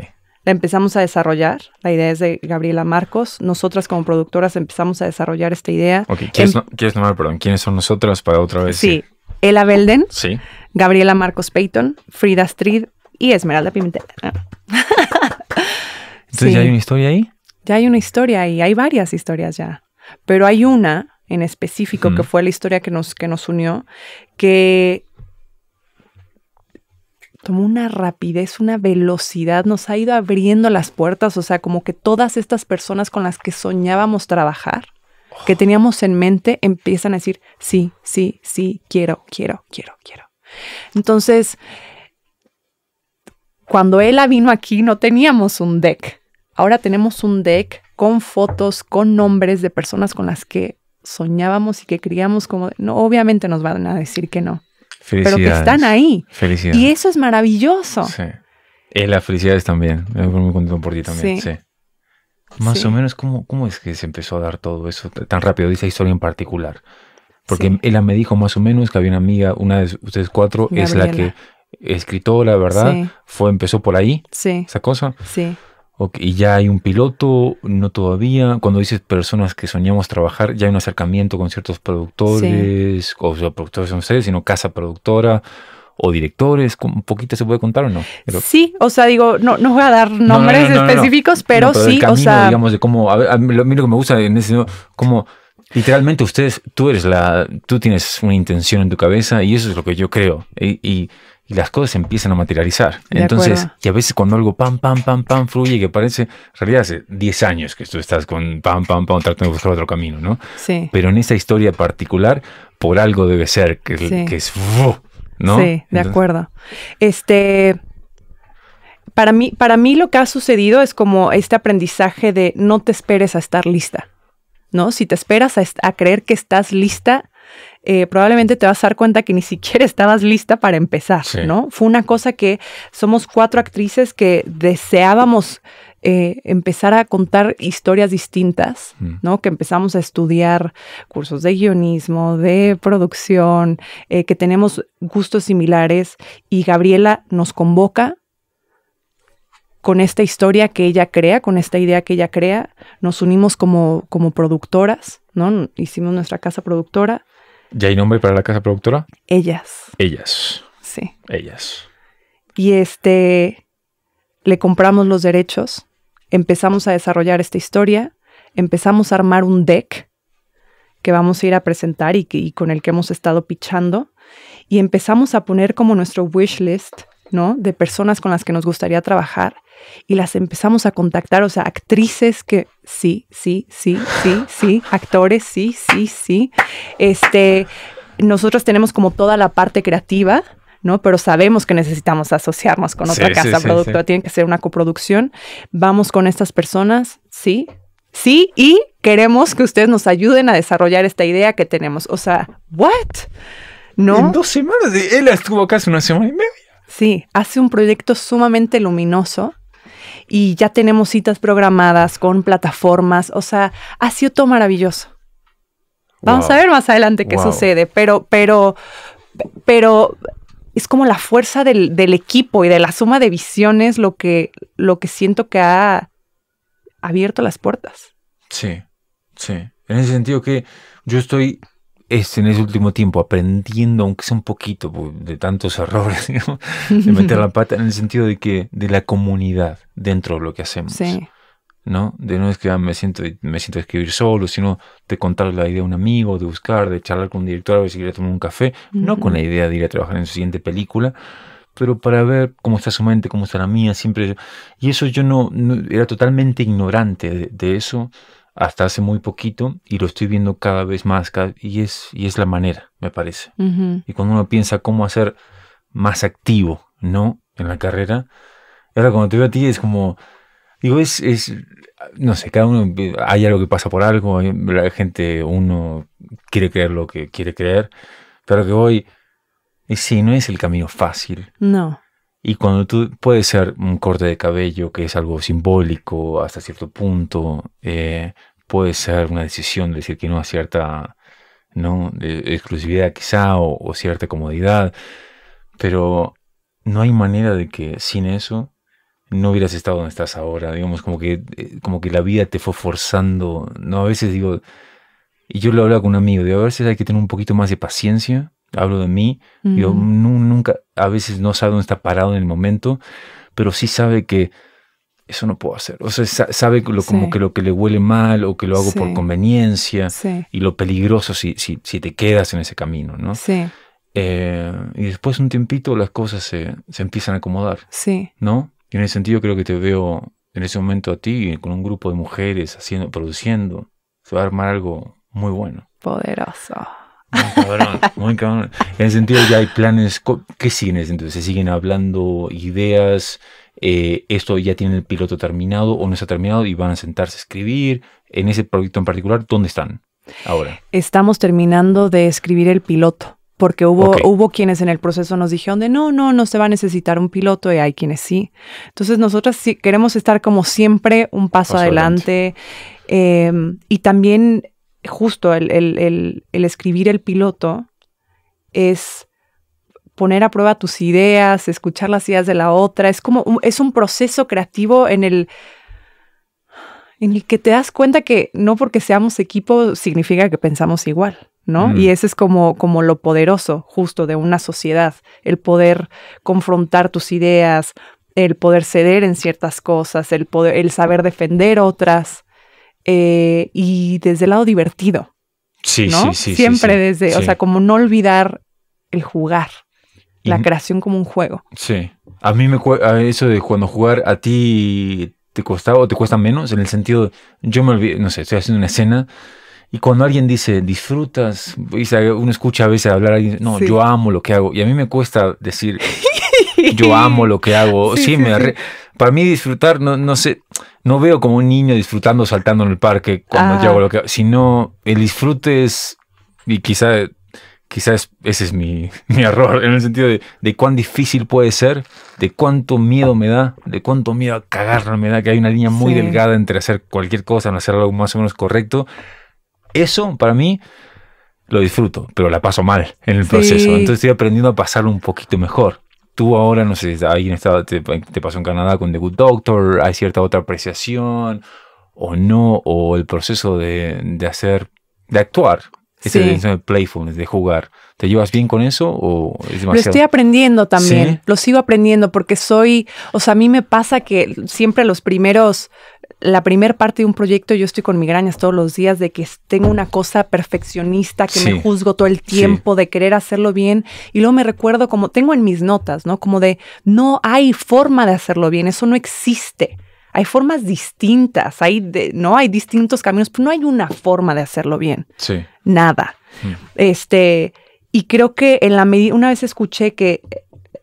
La empezamos a desarrollar. La idea es de Gabriela Marcos. Nosotras como productoras empezamos a desarrollar esta idea. Ok, ¿quieres, em- nombrar, perdón, quiénes son nosotras para otra vez? Sí. Ella Belden. Sí. Gabriela Marcos Peyton, Frida Street y Esmeralda Pimentel. Ah. Entonces ya hay una historia ahí. Ya hay una historia ahí. hay varias historias ya. Pero hay una en específico que fue la historia que nos, que nos unió, que tomó una rapidez, una velocidad, nos ha ido abriendo las puertas, o sea, como que todas estas personas con las que soñábamos trabajar, que oh. teníamos en mente, empiezan a decir, sí, sí, sí, quiero, quiero, quiero, quiero. Entonces, cuando Ella vino aquí no teníamos un deck Ahora tenemos un deck con fotos, con nombres de personas con las que soñábamos y que criamos. como, no, obviamente nos van a decir que no, pero que están ahí. Felicidades. Y eso es maravilloso. Sí. Y las felicidades también. Me muy contento por ti también. Sí. Más o menos, ¿cómo, es que se empezó a dar todo eso tan rápido? Esa historia en particular. Porque él ella me dijo más o menos que había una amiga, una de ustedes cuatro, es la que la ¿verdad? Fue, empezó por ahí. Sí. Esa cosa. Sí. ¿Y ya hay un piloto? ¿No todavía? Cuando dices personas que soñamos trabajar, ¿ya hay un acercamiento con ciertos productores? O sea, productores no ustedes sino casa productora o directores, un poquito se puede contar o no. sí, o sea, digo, no, no voy a dar nombres específicos, pero, sí, o sea, digamos de cómo, a, mí lo que me gusta en ese, como literalmente ustedes, tú eres la, tú tienes una intención en tu cabeza y eso es lo que yo creo y y las cosas empiezan a materializar. Entonces, y a veces cuando algo pam, pam, pam, pam, fluye, que parece, en realidad hace 10 años que tú estás con pam, pam, pam, tratando de buscar otro camino, ¿no? Sí. Pero en esa historia particular, por algo debe ser, que, es, ¿no? Sí, de acuerdo. Este, para mí, para mí lo que ha sucedido es como este aprendizaje de no te esperes a estar lista, ¿no? Si te esperas a creer que estás lista, eh, probablemente te vas a dar cuenta que ni siquiera estabas lista para empezar, ¿no? Fue una cosa que somos cuatro actrices que deseábamos eh, empezar a contar historias distintas, mm. ¿no? Que empezamos a estudiar cursos de guionismo, de producción, eh, que tenemos gustos similares y Gabriela nos convoca con esta historia que ella crea, con esta idea que ella crea, nos unimos como, como productoras, ¿no? Hicimos nuestra casa productora ¿Ya hay nombre para la casa productora? Ellas. Ellas. Sí. Ellas. Y este, le compramos los derechos, empezamos a desarrollar esta historia, empezamos a armar un deck que vamos a ir a presentar y, con el que hemos estado pichando, y empezamos a poner como nuestro wish list, ¿no? De personas con las que nos gustaría trabajar y las empezamos a contactar, o sea, actrices que sí, sí, sí, sí, sí, actores, sí, sí, sí. Este, nosotros tenemos como toda la parte creativa, ¿no? Pero sabemos que necesitamos asociarnos con otra casa productora, tiene que ser una coproducción. Vamos con estas personas, sí, sí, y queremos que ustedes nos ayuden a desarrollar esta idea que tenemos. O sea, ¿what? ¿No? En dos semanas, él estuvo casi una semana y media. Sí, hace un proyecto sumamente luminoso y ya tenemos citas programadas con plataformas, o sea, ha sido todo maravilloso. Vamos a ver más adelante qué sucede, pero, pero, pero es como la fuerza del, equipo y de la suma de visiones lo que, lo que siento que ha abierto las puertas. Sí, sí. En ese sentido que yo estoy es en ese último tiempo aprendiendo, aunque sea un poquito pues, de tantos errores, de meter la pata en el sentido de que de la comunidad dentro de lo que hacemos. ¿no? De no es que ah, me siento, me siento a escribir solo, sino de contar la idea a un amigo, de buscar, de charlar con un director, a ver si quiere tomar un café, no con la idea de ir a trabajar en su siguiente película, pero para ver cómo está su mente, cómo está la mía, siempre. Y eso yo no, era totalmente ignorante de eso hasta hace muy poquito y lo estoy viendo cada vez más y, es, y es la manera, me parece. Y cuando uno piensa cómo hacer más activo, ¿no? En la carrera, ahora cuando te veo a ti es como, digo, es, es, no sé, cada uno, hay algo que pasa por algo, la gente, uno quiere creer lo que quiere creer, pero que voy, sí, no es el camino fácil. No. Y cuando tú puede ser un corte de cabello, que es algo simbólico hasta cierto punto, eh, puede ser una decisión de decir que no a cierta ¿no? De exclusividad quizá o, cierta comodidad, pero no hay manera de que sin eso no hubieras estado donde estás ahora, digamos, como que, eh, como que la vida te fue forzando, ¿no? A veces digo, y yo lo hablaba con un amigo, de a veces hay que tener un poquito más de paciencia hablo de mí, yo mm. nunca, a veces no sabe dónde está parado en el momento, pero sí sabe que eso no puedo hacer. O sea, sabe como que lo que le huele mal o que lo hago por conveniencia y lo peligroso si, si, si, te quedas en ese camino, ¿no? Sí. Eh, y después un tiempito las cosas se, se empiezan a acomodar. Sí. ¿No? Y en ese sentido creo que te veo en ese momento a ti con un grupo de mujeres haciendo, produciendo. Se va a armar algo muy bueno. Poderoso. Muy cabrón, En el sentido ya hay planes, ¿qué siguen? Entonces, ¿se siguen hablando ideas? Eh, ¿Esto ya tiene el piloto terminado o no está terminado y van a sentarse a escribir? En ese proyecto en particular, ¿dónde están ahora? Estamos terminando de escribir el piloto porque hubo, hubo quienes en el proceso nos dijeron de no, no, no se va a necesitar un piloto y hay quienes sí. Entonces nosotras queremos estar como siempre un paso, adelante, em, y también justo el, el, el, escribir el piloto es poner a prueba tus ideas, escuchar las ideas de la otra. Es como un, es un proceso creativo en el en el que te das cuenta que no porque seamos equipo significa que pensamos igual, ¿no? Mm. Y ese es como, como lo poderoso justo de una sociedad, el poder confrontar tus ideas, el poder ceder en ciertas cosas, el poder, el saber defender otras. Eh, y desde el lado divertido. Sí, sí, sí. Siempre desde, o sea, como no olvidar el jugar, la creación como un juego. Sí. A mí me cuesta eso de cuando jugar a ti te costaba o te cuesta menos, en el sentido, yo me olvidé, no sé, estoy haciendo una escena. Y cuando alguien dice, disfrutas, uno escucha a veces hablar a alguien, no, yo amo lo que hago. Y a mí me cuesta decir, yo amo lo que hago. sí, me para mí disfrutar, no, no sé, no veo como un niño disfrutando saltando en el parque cuando yo lo que hago, sino el disfrute es, y quizá, quizás ese es mi, error, en el sentido de, de, cuán difícil puede ser, de cuánto miedo me da, de cuánto miedo a cagarme me da, que hay una línea muy delgada entre hacer cualquier cosa, no hacer algo más o menos correcto. Eso, para mí, lo disfruto, pero la paso mal en el proceso. Entonces estoy aprendiendo a pasarlo un poquito mejor tú ahora, no sé, alguien está, te, te, pasó en Canadá con The Good Doctor, hay cierta otra apreciación o no, o el proceso de, hacer, de actuar. Esa de playfulness, de jugar. ¿Te llevas bien con eso o Lo estoy aprendiendo también. Lo sigo aprendiendo porque soy, o sea, a mí me pasa que siempre los primeros la primera parte de un proyecto, yo estoy con migrañas todos los días de que tengo una cosa perfeccionista, que me juzgo todo el tiempo, de querer hacerlo bien. Y luego me recuerdo como tengo en mis notas, ¿no? Como de no hay forma de hacerlo bien, eso no existe. Hay formas distintas, hay no hay distintos caminos, no hay una forma de hacerlo bien. Sí. Nada. Mm. Este, y creo que en la medida, una vez escuché que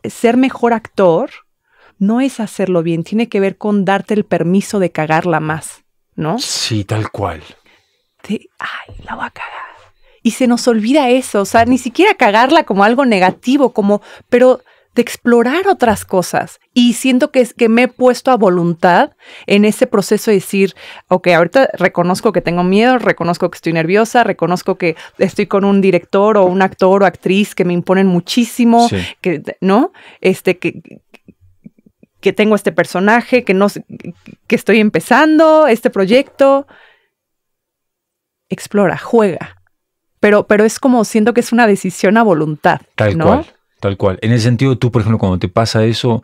eh, ser mejor actor no es hacerlo bien, tiene que ver con darte el permiso de cagarla más, ¿no? Sí, tal cual. ay, la voy a cagar. Y se nos olvida eso, o sea, ni siquiera cagarla como algo negativo, como, pero de explorar otras cosas. Y siento que, es, que me he puesto a voluntad en ese proceso de decir, ok, ahorita reconozco que tengo miedo, reconozco que estoy nerviosa, reconozco que estoy con un director o un actor o actriz que me imponen muchísimo, que, ¿no? Este, que, que tengo este personaje, que no que estoy empezando este proyecto. Explora, juega. Pero, pero es como siento que es una decisión a voluntad. Tal cual, tal cual. En el sentido, tú, por ejemplo, cuando te pasa eso,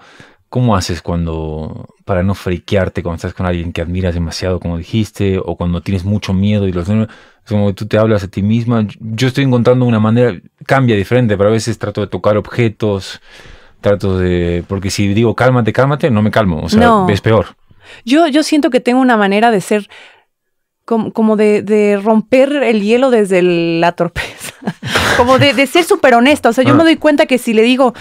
¿cómo haces cuando para no frequearte cuando estás con alguien que admiras demasiado, como dijiste, o cuando tienes mucho miedo y los es como tú te hablas a ti misma. Yo estoy encontrando una manera, cambia diferente, pero a veces trato de tocar objetos trato de, porque si digo cálmate, cálmate, no me calmo, o sea, es peor. Yo, yo siento que tengo una manera de ser como, de, romper el hielo desde la torpeza, como de, ser súper honesta, o sea, yo ah. me doy cuenta que si le digo,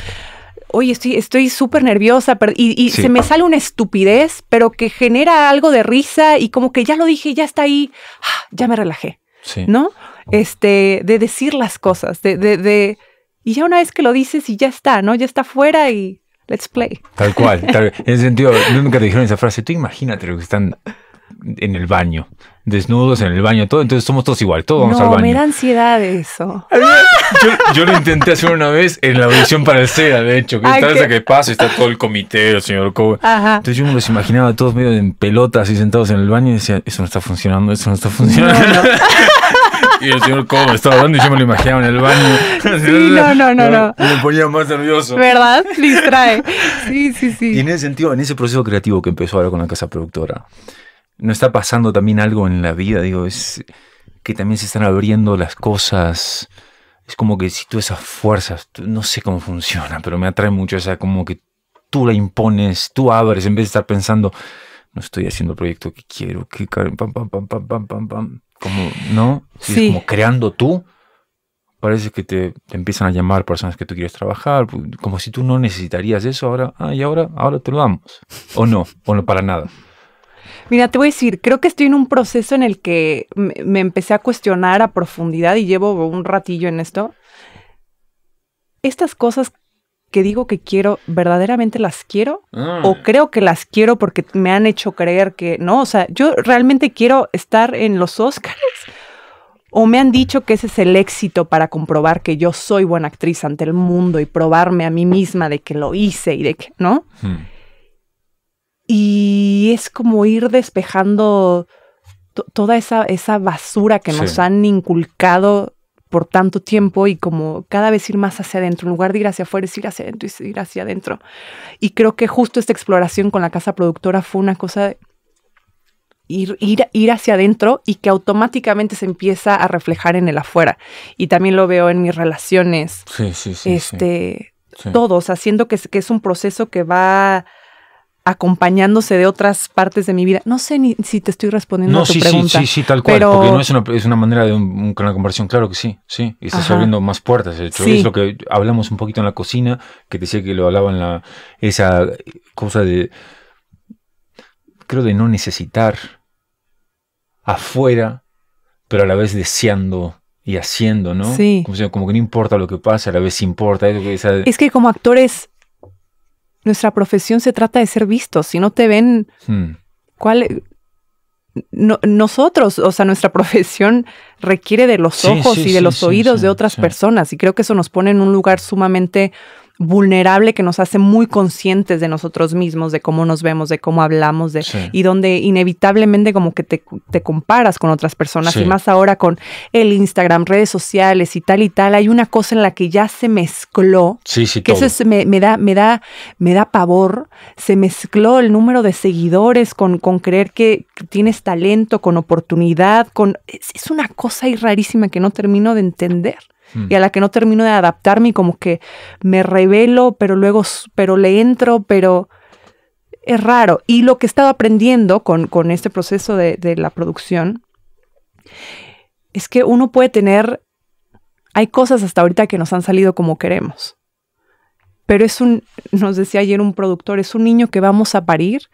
oye, estoy súper nerviosa y, se me sale una estupidez, pero que genera algo de risa y como que ya lo dije, ya está ahí, ah, ya me relajé, sí. ¿no? Oh. Este, de decir las cosas, de, de y ya una vez que lo dices y ya está, ¿no? Ya está fuera y let's play. Tal cual. Tal, en ese sentido, nunca te dijeron esa frase. Tú imagínate lo que están en el baño, desnudos en el baño, todo. Entonces somos todos igual, todos vamos al baño. me da ansiedad eso. Yo, lo intenté hacer una vez en la audición para el SEA, de hecho, que esta que... que pasa está todo el comité, el señor Cobo. Entonces yo me los imaginaba todos medio en pelotas y sentados en el baño y decía, eso no está funcionando, eso no está funcionando. Y el señor Cobb estaba hablando y yo me lo imaginaba en el baño. no, no, no, no. Y me ponía más nervioso. ¿Verdad? Distrae. Sí, sí, sí. Y en ese sentido, en ese proceso creativo que empezó ahora con la casa productora, ¿no está pasando también algo en la vida? Digo, es que también se están abriendo las cosas. Es como que si tú esas fuerzas, no sé cómo funciona, pero me atrae mucho esa como que tú la impones, tú abres en vez de estar pensando no estoy haciendo el proyecto que quiero, que pam, pam, pam, pam, pam, pam, pam. Como, ¿no? Si sí. como creando tú, parece que te, te, empiezan a llamar personas que tú quieres trabajar, como si tú no necesitarías eso ahora, ah, y ahora, ahora te lo damos. O no, o no para nada. Mira, te voy a decir, creo que estoy en un proceso en el que me empecé a cuestionar a profundidad y llevo un ratillo en esto. Estas cosas que digo que quiero, verdaderamente las quiero ah. o creo que las quiero porque me han hecho creer que no, o sea, yo realmente quiero estar en los Oscars o me han dicho que ese es el éxito para comprobar que yo soy buena actriz ante el mundo y probarme a mí misma de que lo hice y de que, ¿no? Hmm. Y es como ir despejando toda esa, esa basura que nos han inculcado por tanto tiempo y como cada vez ir más hacia adentro, en lugar de ir hacia afuera, es ir hacia adentro y ir hacia adentro. Y creo que justo esta exploración con la casa productora fue una cosa de ir, ir, hacia adentro y que automáticamente se empieza a reflejar en el afuera. Y también lo veo en mis relaciones. Sí, sí, sí. Este, Todos, haciendo que es un proceso que va acompañándose de otras partes de mi vida. No sé ni si te estoy respondiendo a tu pregunta. No, sí, sí, sí, tal cual, porque no es una, manera de un, canal de conversión, claro que sí, sí, y estás abriendo más puertas, es lo que hablamos un poquito en la cocina, que te decía que lo hablaba en la, esa cosa de, creo de no necesitar afuera, pero a la vez deseando y haciendo, ¿no? Sí. Como, que no importa lo que pase a la vez importa. es que como actores nuestra profesión se trata de ser vistos. Si no te ven, hmm. ¿cuál? No, nosotros, o sea, nuestra profesión requiere de los ojos y de los oídos de otras personas y creo que eso nos pone en un lugar sumamente vulnerable que nos hace muy conscientes de nosotros mismos, de cómo nos vemos, de cómo hablamos, de, y donde inevitablemente como que te, comparas con otras personas y más ahora con el Instagram, redes sociales y tal y tal, hay una cosa en la que ya se mezcló, que eso me, da, me, da, me da pavor, se mezcló el número de seguidores con, con creer que tienes talento, con oportunidad, con... Es, una cosa ahí rarísima que no termino de entender. Mm. y a la que no termino de adaptarme y como que me revelo, pero luego, pero le entro, pero es raro. Y lo que he estado aprendiendo con, este proceso de, la producción es que uno puede tener, hay cosas hasta ahorita que nos han salido como queremos pero es un, nos decía ayer un productor, es un niño que vamos a parir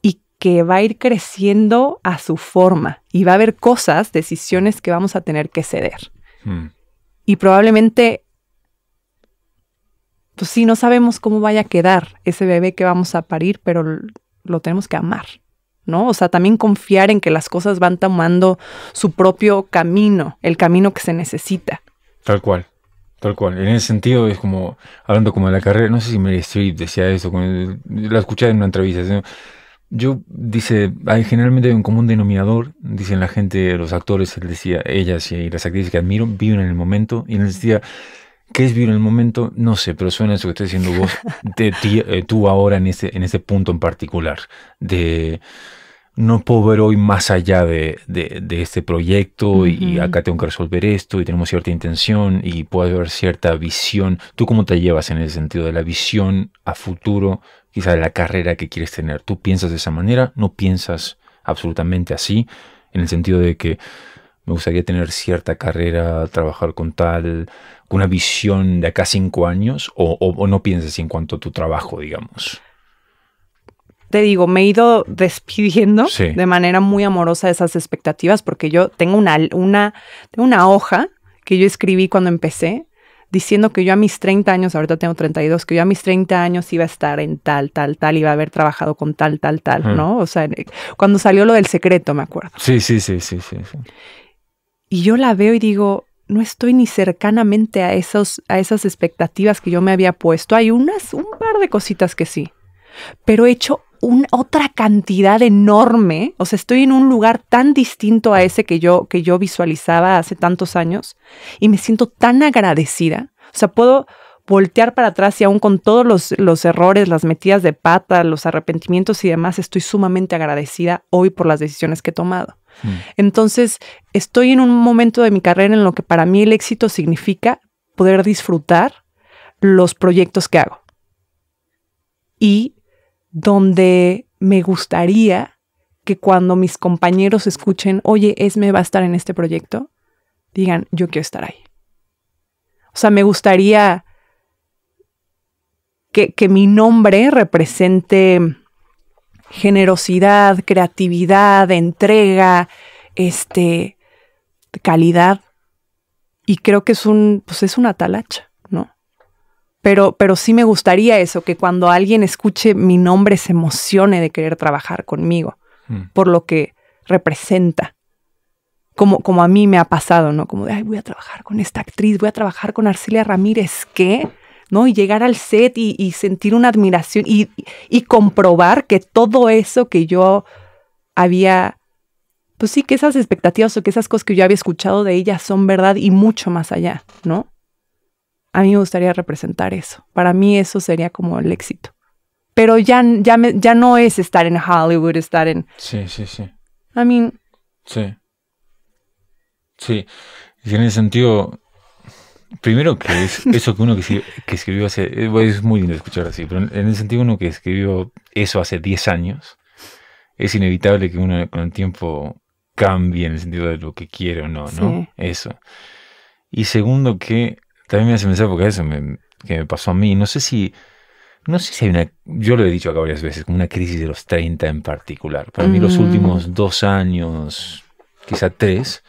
y que va a ir creciendo a su forma y va a haber cosas, decisiones que vamos a tener que ceder. Mm y probablemente, pues sí, no sabemos cómo vaya a quedar ese bebé que vamos a parir, pero lo tenemos que amar, ¿no? O sea, también confiar en que las cosas van tomando su propio camino, el camino que se necesita. Tal cual. Tal cual. En ese sentido es como, hablando como de la carrera, no sé si Mary Street decía eso, la escuché en una entrevista, yo, dice, hay generalmente un común denominador, dicen la gente, los actores, él decía, ellas y las actrices que admiro, viven en el momento, y él decía, ¿Qué es vivir en el momento? No sé, pero suena eso que estás diciendo vos, de eh, tú ahora en este en ese punto en particular, de no puedo ver hoy más allá de, este proyecto y acá tengo que resolver esto y tenemos cierta intención y puede haber cierta visión. ¿Tú cómo te llevas en ese sentido de la visión a futuro quizá de la carrera que quieres tener. Tú piensas de esa manera, no piensas absolutamente así, en el sentido de que me gustaría tener cierta carrera, trabajar con tal, con una visión de acá cinco años, o, no piensas en cuanto a tu trabajo, digamos te digo, me he ido despidiendo de manera muy amorosa de esas expectativas porque yo tengo una, una, tengo una hoja que yo escribí cuando empecé diciendo que yo a mis 30 años, ahorita tengo 32, que yo a mis 30 años iba a estar en tal, tal, tal, iba a haber trabajado con tal, tal, tal, ¿no? O sea, cuando salió lo del secreto, me acuerdo. Sí, sí, sí, sí, sí. sí. Y yo la veo y digo, no estoy ni cercanamente a, esos, a esas expectativas que yo me había puesto. Hay unas, un par de cositas que sí pero he hecho otra cantidad enorme, o sea, estoy en un lugar tan distinto a ese que yo, que yo visualizaba hace tantos años y me siento tan agradecida, o sea, puedo voltear para atrás y aún con todos los, errores, las metidas de pata, los arrepentimientos y demás, estoy sumamente agradecida hoy por las decisiones que he tomado. Mm. Entonces, estoy en un momento de mi carrera en lo que para mí el éxito significa poder disfrutar los proyectos que hago y donde me gustaría que cuando mis compañeros escuchen, oye, Esme va a estar en este proyecto, digan, yo quiero estar ahí. O sea, me gustaría que, mi nombre represente generosidad, creatividad, entrega, este, calidad. Y creo que es un, pues es una talacha. Pero, pero sí me gustaría eso, que cuando alguien escuche mi nombre se emocione de querer trabajar conmigo, mm. por lo que representa. Como, como a mí me ha pasado, ¿no? Como de, ay, voy a trabajar con esta actriz, voy a trabajar con Arcelia Ramírez, ¿qué? ¿no? Y llegar al set y, sentir una admiración y, y, comprobar que todo eso que yo había, pues sí, que esas expectativas o que esas cosas que yo había escuchado de ella son verdad y mucho más allá, ¿no? A mí me gustaría representar eso. Para mí eso sería como el éxito. Pero ya, ya, ya no es estar en Hollywood, estar en... Sí, sí, sí. I mean... Sí. Sí. en el sentido, primero que es eso que uno que, escribió, hace... Eh, es muy lindo escuchar así, pero en el sentido uno que escribió eso hace 10 años, es inevitable que uno con el tiempo cambie en el sentido de lo que quiere o no, ¿no? Eso. Y segundo que también me hace pensar porque eso me, que me pasó a mí. No sé si. No sé si hay una. Yo lo he dicho acá varias veces, como una crisis de los 30 en particular. Para mí, los mm. últimos dos años, quizá tres,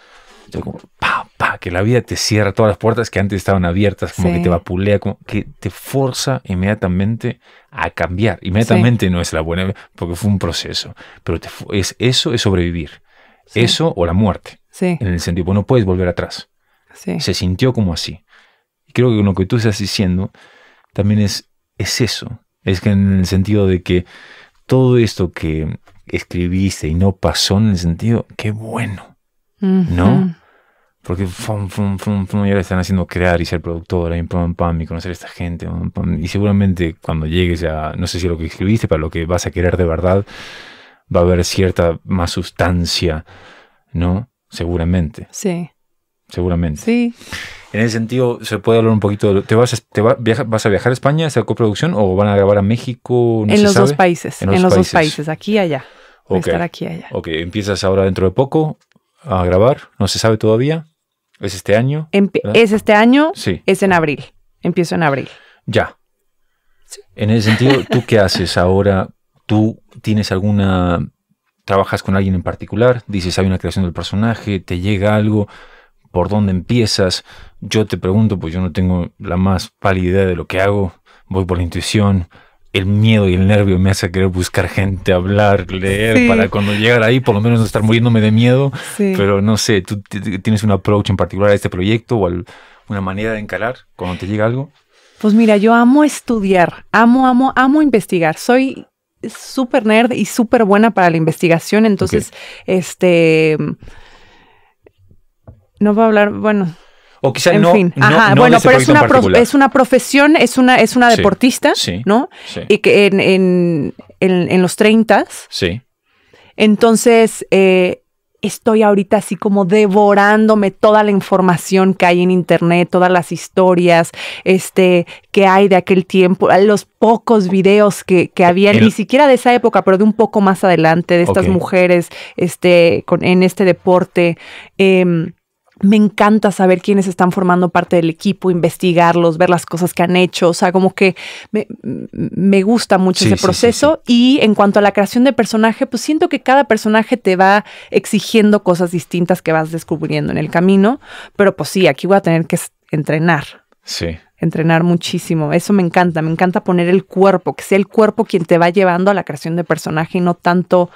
como. Pa, que la vida te cierra todas las puertas que antes estaban abiertas, como que te vapulea, como que te forza inmediatamente a cambiar. Inmediatamente no es la buena, porque fue un proceso. Pero es, eso es sobrevivir. Eso o la muerte. En el sentido, pues, no puedes volver atrás. Se sintió como así creo que lo que tú estás diciendo también es, es eso. Es que en el sentido de que todo esto que escribiste y no pasó en el sentido, qué bueno, ¿no? Porque ya le están haciendo crear y ser productora y conocer a esta gente. Y seguramente cuando llegues a, no sé si lo que escribiste, para lo que vas a querer de verdad, va a haber cierta más sustancia, ¿no? Seguramente. Sí. Seguramente. Sí. En ese sentido, se puede hablar un poquito. De, ¿Te vas a, vas a viajar a España, a hacer coproducción, o van a grabar a México? en, los Dos países, en los, dos países, aquí y allá. estar aquí y allá. Ok, empiezas ahora dentro de poco a grabar, no se sabe todavía. ¿Es este año? es este año, sí. es en abril. Empiezo en abril. Ya. En ese sentido, ¿tú qué haces ahora? ¿Tú tienes alguna... ¿Trabajas con alguien en particular? ¿Dices, hay una creación del personaje? ¿Te llega algo? por dónde empiezas. Yo te pregunto, pues yo no tengo la más pálida idea de lo que hago, voy por la intuición. El miedo y el nervio me hace querer buscar gente, hablar, leer, para cuando llegar ahí por lo menos no estar muriéndome de miedo. Pero no sé, ¿tú tienes un approach en particular a este proyecto o una manera de encarar cuando te llega algo? Pues mira, yo amo estudiar, amo, amo, amo investigar. Soy súper nerd y súper buena para la investigación, entonces, este no va a hablar, bueno. O quizá en fin. Ajá, bueno, pero es una, es una profesión, es una, es una deportista, ¿no? Y que en, los 30. Sí. Entonces, eh, estoy ahorita así como devorándome toda la información que hay en internet, todas las historias este, que hay de aquel tiempo, los pocos videos que, que había, ni siquiera de esa época, pero de un poco más adelante, de estas mujeres este, en este deporte. Eh, me encanta saber quiénes están formando parte del equipo, investigarlos, ver las cosas que han hecho, o sea, como que me, gusta mucho ese proceso. y en cuanto a la creación de personaje, pues siento que cada personaje te va exigiendo cosas distintas que vas descubriendo en el camino, pero pues sí, aquí voy a tener que entrenar. Sí. Entrenar muchísimo. Eso me encanta. Me encanta poner el cuerpo, que sea el cuerpo quien te va llevando a la creación de personaje y no tanto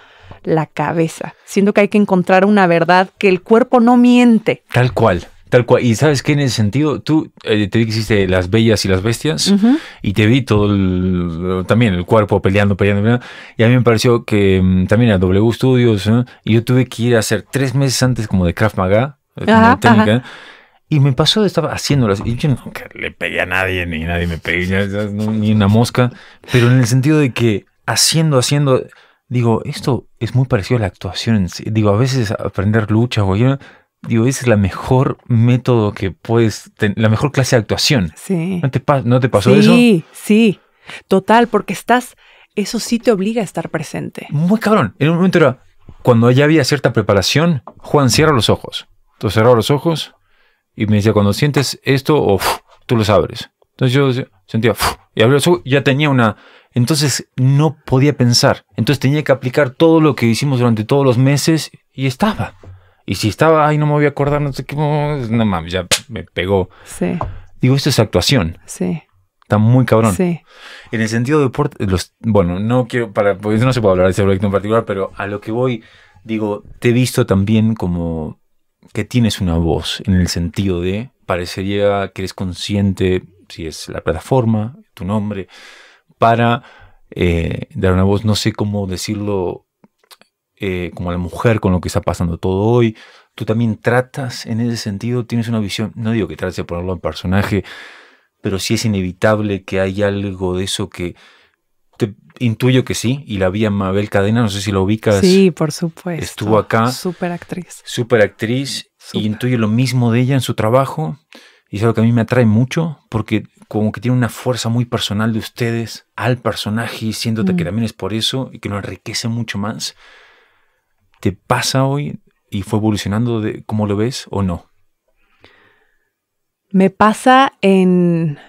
la cabeza. Siento que hay que encontrar una verdad que el cuerpo no miente. Tal cual. Tal cual. Y sabes que en ese sentido, tú eh, te vi que hiciste Las Bellas y las Bestias y te vi todo el, también el cuerpo peleando, peleando, peleando. Y a mí me pareció que mm, también a W Studios, y yo tuve que ir a hacer tres meses antes como de Kraft Maga, eh, técnica. Y me pasó, estaba haciéndolas. Y yo no le pegué a nadie, ni nadie me pegué, ni una mosca. Pero en el sentido de que haciendo, haciendo, digo, esto es muy parecido a la actuación. Digo, a veces aprender lucha o digo, es la mejor método que puedes, tener, la mejor clase de actuación. Sí. ¿No te, pasó eso? Sí, sí, total, porque estás, eso sí te obliga a estar presente. Muy cabrón. En un momento era, cuando ya había cierta preparación, Juan, cierra los ojos. Entonces cerraba los ojos y me decía, cuando sientes esto, o tú los abres. Entonces yo sentía, y abrió ya tenía una entonces no podía pensar. Entonces tenía que aplicar todo lo que hicimos durante todos los meses y estaba. Y si estaba, ay, no me voy a acordar, no sé qué, no mames, ya me pegó. Sí. Digo, esto es actuación. Sí. Está muy cabrón. Sí. En el sentido de deporte, los, bueno, no quiero, para, porque no se puede hablar de ese proyecto en particular, pero a lo que voy, digo, te he visto también como que tienes una voz en el sentido de, parecería que eres consciente, si es la plataforma, tu nombre, para eh, dar una voz, no sé cómo decirlo, eh, como como la mujer con lo que está pasando todo hoy. Tú también tratas en ese sentido, tienes una visión, no digo que trates de ponerlo en personaje, pero sí es inevitable que haya algo de eso que te intuyo que sí, y la vi a Mabel Cadena, no sé si la ubicas. Sí, por supuesto. Estuvo acá. Súper actriz. Súper actriz, y intuyo lo mismo de ella en su trabajo, y es algo que a mí me atrae mucho, porque como que tiene una fuerza muy personal de ustedes al personaje y siéndote que mm. también es por eso y que lo enriquece mucho más. ¿Te pasa hoy y fue evolucionando de cómo lo ves o no? Me pasa en,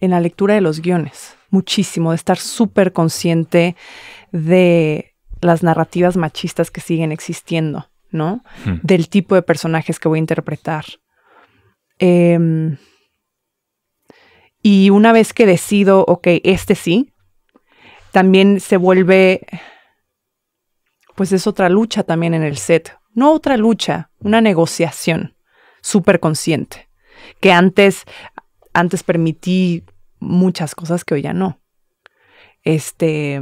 en la lectura de los guiones, muchísimo, de estar súper consciente de las narrativas machistas que siguen existiendo, ¿no? Hmm. Del tipo de personajes que voy a interpretar. Eh, y una vez que decido, ok, este sí, también se vuelve, pues es otra lucha también en el set. No otra lucha, una negociación súper consciente. Que antes, antes permití muchas cosas que hoy ya no. Este,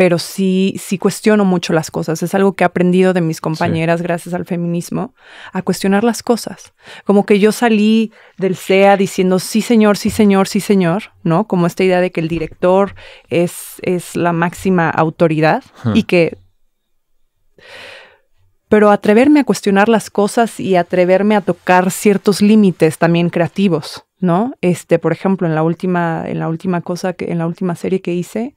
pero sí, sí cuestiono mucho las cosas. Es algo que he aprendido de mis compañeras gracias al feminismo, a cuestionar las cosas. Como que yo salí del SEA diciendo, sí señor, sí señor, sí señor, ¿no? Como esta idea de que el director es, es la máxima autoridad y que... Pero atreverme a cuestionar las cosas y atreverme a tocar ciertos límites también creativos. ¿no? Este, por ejemplo, en la última, en la última cosa que, en la última serie que hice,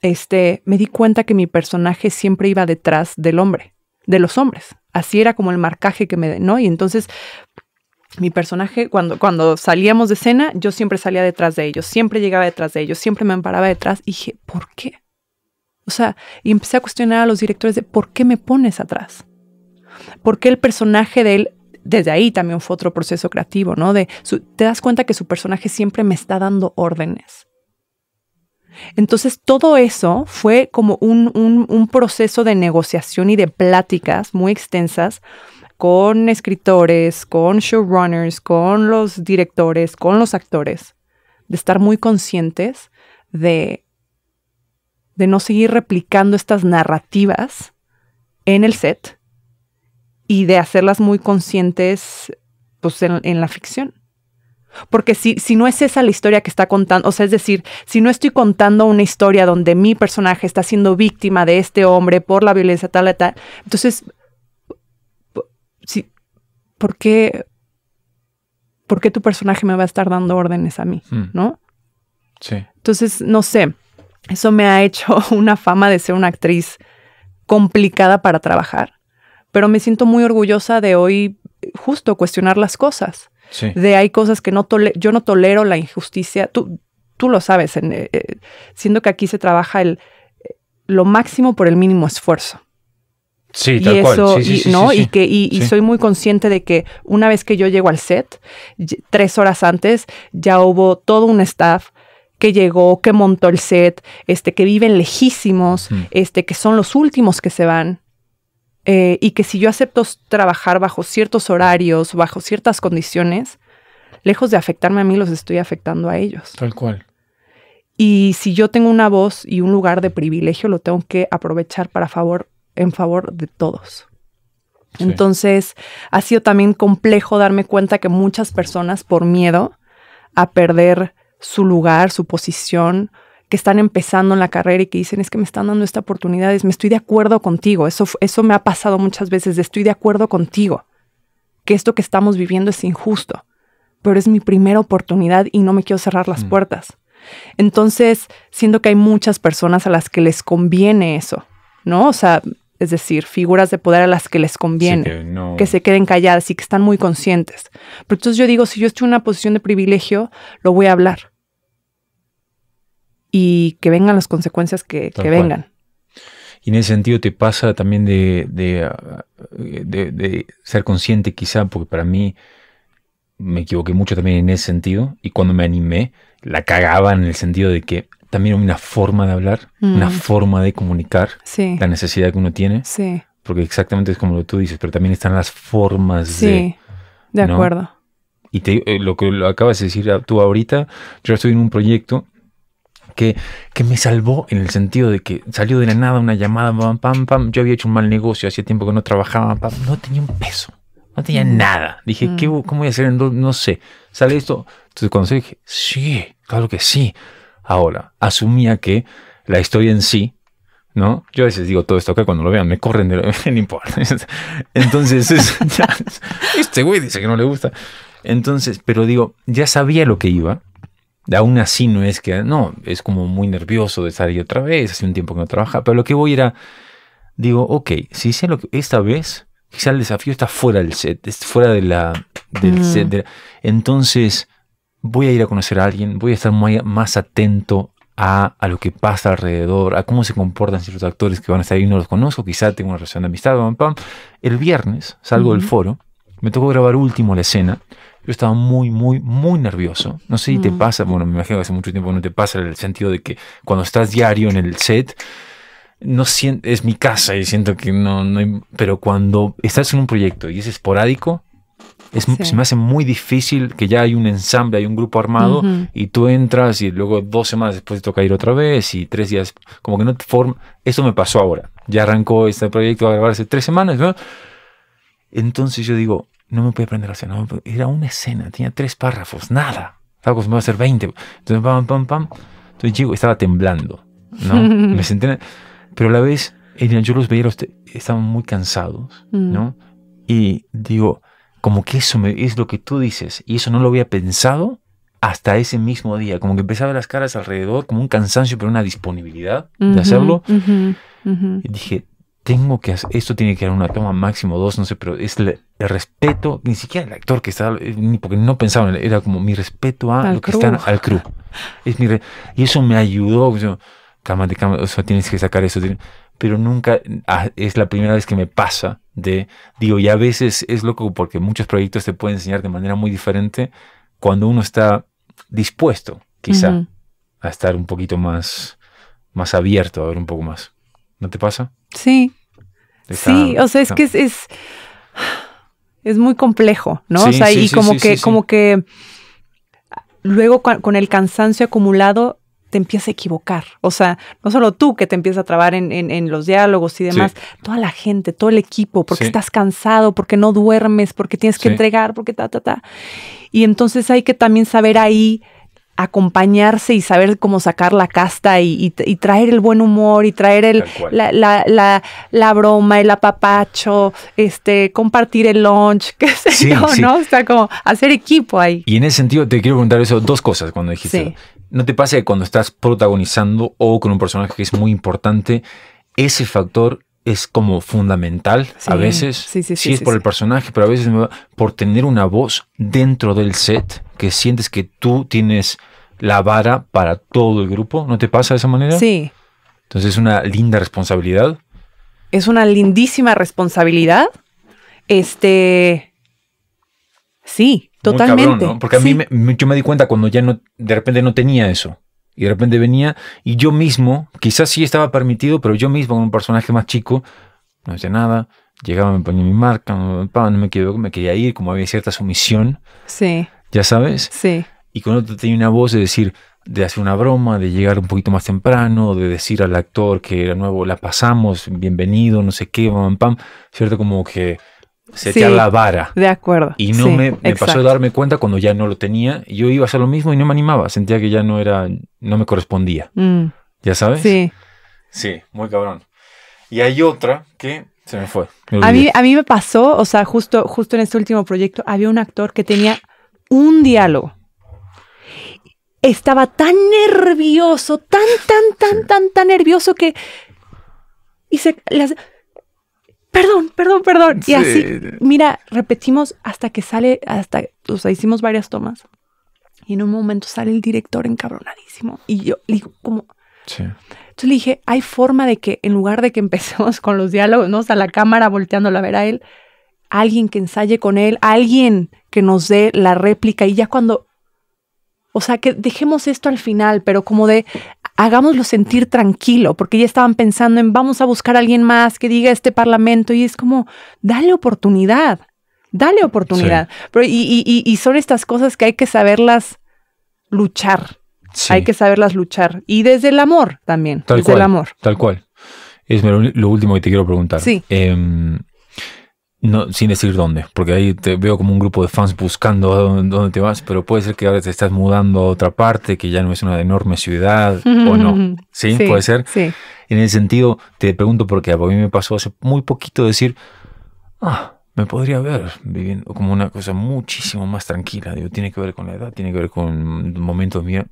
este, me di cuenta que mi personaje siempre iba detrás del hombre, de los hombres. Así era como el marcaje que me, ¿no? Y entonces mi personaje, cuando, cuando salíamos de escena, yo siempre salía detrás de ellos, siempre llegaba detrás de ellos, siempre me amparaba detrás. Y dije, ¿por qué? O sea, y empecé a cuestionar a los directores de por qué me pones atrás. ¿Por qué el personaje de él, desde ahí también fue otro proceso creativo, ¿no? De te das cuenta que su personaje siempre me está dando órdenes entonces, todo eso fue como un, proceso de negociación y de pláticas muy extensas con escritores, con showrunners, con los directores, con los actores, de estar muy conscientes de, de no seguir replicando estas narrativas en el set y de hacerlas muy conscientes pues, en la ficción. Porque si, no es esa la historia que está contando, o sea, es decir, si no estoy contando una historia donde mi personaje está siendo víctima de este hombre por la violencia tal, tal, entonces, ¿por qué, qué tu personaje me va a estar dando órdenes a mí? Hmm. ¿No? Sí. Entonces, no sé, eso me ha hecho una fama de ser una actriz complicada para trabajar, pero me siento muy orgullosa de hoy justo cuestionar las cosas de hay cosas que no yo no tolero la injusticia. Tú, tú lo sabes, eh, eh, siendo que aquí se trabaja el, eh, lo máximo por el mínimo esfuerzo. Sí, tal eso, cual. Sí, y, ¿no? y que y, soy muy consciente de que una vez que yo llego al set, tres horas antes, ya hubo todo un staff que llegó, que montó el set, este, que viven lejísimos, este, que son los últimos que se van. Eh, y que si yo acepto trabajar bajo ciertos horarios, bajo ciertas condiciones, lejos de afectarme a mí, los estoy afectando a ellos. Tal cual. Y si yo tengo una voz y un lugar de privilegio, lo tengo que aprovechar para favor, en favor de todos. Entonces, ha sido también complejo darme cuenta que muchas personas, por miedo a perder su lugar, su posición, que están empezando en la carrera y que dicen, es que me están dando esta oportunidad, es, me estoy de acuerdo contigo. Eso, eso me ha pasado muchas veces, estoy de acuerdo contigo, que esto que estamos viviendo es injusto, pero es mi primera oportunidad y no me quiero cerrar las mm. puertas. Entonces, siento que hay muchas personas a las que les conviene eso, ¿no? O sea, es decir, figuras de poder a las que les conviene, que, se queden calladas y que están muy conscientes. Pero entonces yo digo, si yo estoy en una posición de privilegio, lo voy a hablar y que vengan las consecuencias que, vengan. Y en ese sentido te pasa también de, de, ser consciente quizá, porque para mí me equivoqué mucho también en ese sentido, y cuando me animé, la cagaba en el sentido de que también hay una forma de hablar, una mm. forma de comunicar la necesidad que uno tiene. Sí. Porque exactamente es como lo tú dices, pero también están las formas sí, de... acuerdo. Y eh, lo que acabas de decir ah, tú ahorita, yo estoy en un proyecto que, me salvó en el sentido de que salió de la nada una llamada, pam, pam, pam. Yo había hecho un mal negocio, hacía tiempo que no trabajaba, no tenía un peso, no tenía mm. nada. Dije, ¿qué, mm. ¿cómo voy a hacer? En dos? No sé. Sale esto. Entonces cuando dije, sí, claro que sí. Ahora, asumía que la historia en sí ¿no? Yo a veces digo todo esto que cuando lo vean, me corren, de lo, no importa. Entonces, este güey dice que no le gusta. Entonces, pero digo, ya sabía lo que iba, aún así no es que, no, es como muy nervioso de estar ahí otra vez, hace un tiempo que no trabaja, pero lo que voy era, digo, ok, si sé lo que esta vez, quizá el desafío está fuera del set, es fuera de la, del mm. set, entonces voy a ir a conocer a alguien, voy a estar más atento a, lo que pasa alrededor, a cómo se comportan ciertos actores que van a estar ahí, no los conozco, quizá tengo una relación de amistad, pam, pam. El viernes salgo del foro, me tocó grabar último la escena, yo estaba muy, muy, muy nervioso. No sé si te mm. pasa, bueno, me imagino que hace mucho tiempo no te pasa en el sentido de que cuando estás diario en el set, no es mi casa y siento que no, no hay, pero cuando estás en un proyecto y es esporádico, es, se me hace muy difícil que ya hay un ensamble, hay un grupo armado y tú entras y luego dos semanas después te toca ir otra vez y tres días, como que no te forma. Eso me pasó ahora. Ya arrancó este proyecto a hace tres semanas. ¿no? Entonces yo digo, no me podía aprender la escena. era una escena, tenía tres párrafos, nada. Estaba acostumbrado a hacer 20. Entonces, pam, pam, pam. Entonces llego, estaba temblando. ¿no? me senté. Pero a la vez, yo los veía, los estaban muy cansados, mm. ¿no? Y digo, como que eso es lo que tú dices, y eso no lo había pensado hasta ese mismo día, como que empezaba las caras alrededor, como un cansancio, pero una disponibilidad de hacerlo. Y dije, tengo que esto tiene que dar una toma máximo dos, no sé, pero es el, respeto, ni siquiera el actor que está, eh, ni porque no pensaba, era como mi respeto a lo que está, al crew. Es y eso me ayudó, yo, cama de tienes que sacar eso, pero nunca, ah, es la primera vez que me pasa de, digo, y a veces es loco porque muchos proyectos te pueden enseñar de manera muy diferente cuando uno está dispuesto, quizá, a estar un poquito más, más abierto, a ver un poco más. ¿No te pasa? Sí, sí, o sea, es que es, es, muy complejo, ¿no? o sea, y como que, como que luego con, el cansancio acumulado te empiezas a equivocar. O sea, no solo tú que te empiezas a trabar en, los diálogos y demás, toda la gente, todo el equipo, porque estás cansado, porque no duermes, porque tienes que entregar, porque ta, ta, ta. Y entonces hay que también saber ahí acompañarse y saber cómo sacar la casta y, traer el buen humor y traer el, la, broma, el apapacho, este, compartir el lunch, qué sé yo, ¿no? O sea, como hacer equipo ahí. Y en ese sentido te quiero preguntar eso, dos cosas cuando dijiste. ¿No te pasa que cuando estás protagonizando o con un personaje que es muy importante, ese factor es como fundamental a veces. Sí, sí, sí es por el personaje, pero a veces por tener una voz dentro del set que sientes que tú tienes la vara para todo el grupo. ¿No te pasa de esa manera? Sí. Entonces es una linda responsabilidad. Es una lindísima responsabilidad. Este. Sí, totalmente. Porque a mí yo me di cuenta cuando ya no, de repente no tenía eso. Y de repente venía y yo mismo, quizás sí estaba permitido, pero yo mismo, con un personaje más chico, no hacía nada. Llegaba, me ponía mi marca, no me, quedo, me quería ir, como había cierta sumisión. Sí. ¿Ya sabes? Sí y cuando otro tenía una voz de decir, de hacer una broma, de llegar un poquito más temprano, de decir al actor que era nuevo, la pasamos, bienvenido, no sé qué, pam, pam, ¿cierto? Como que se te la vara. De acuerdo. Y no me, pasó a darme cuenta cuando ya no lo tenía. Yo iba a hacer lo mismo y no me animaba. Sentía que ya no era, no me correspondía. Mm. ¿Ya sabes? Sí. Sí, muy cabrón. Y hay otra que se me fue. a, mí, a mí me pasó, o sea, justo, justo en este último proyecto, había un actor que tenía un diálogo estaba tan nervioso, tan, tan, tan, tan, tan nervioso que... hice Las, perdón, perdón, perdón. Y así, mira, repetimos hasta que sale, hasta, o sea, hicimos varias tomas. Y en un momento sale el director encabronadísimo. Y yo le digo, como... Sí. Entonces le dije, hay forma de que en lugar de que empecemos con los diálogos, ¿no? O la cámara volteándola a ver a él, alguien que ensaye con él, alguien que nos dé la réplica y ya cuando o sea, que dejemos esto al final, pero como de hagámoslo sentir tranquilo, porque ya estaban pensando en vamos a buscar a alguien más que diga este parlamento y es como, dale oportunidad, dale oportunidad. Pero, y, son estas cosas que hay que saberlas luchar, hay que saberlas luchar. Y desde el amor también, desde el amor. Tal cual. Es lo, último que te quiero preguntar. Sí. Em, sin decir dónde, porque ahí te veo como un grupo de fans buscando dónde, te vas, pero puede ser que ahora te estás mudando a otra parte, que ya no es una enorme ciudad, o no. ¿Sí? puede ser. En ese sentido, te pregunto porque a mí me pasó hace muy poquito decir, ah, me podría ver viviendo como una cosa muchísimo más tranquila. Digo, tiene que ver con la edad, tiene que ver con momentos míos.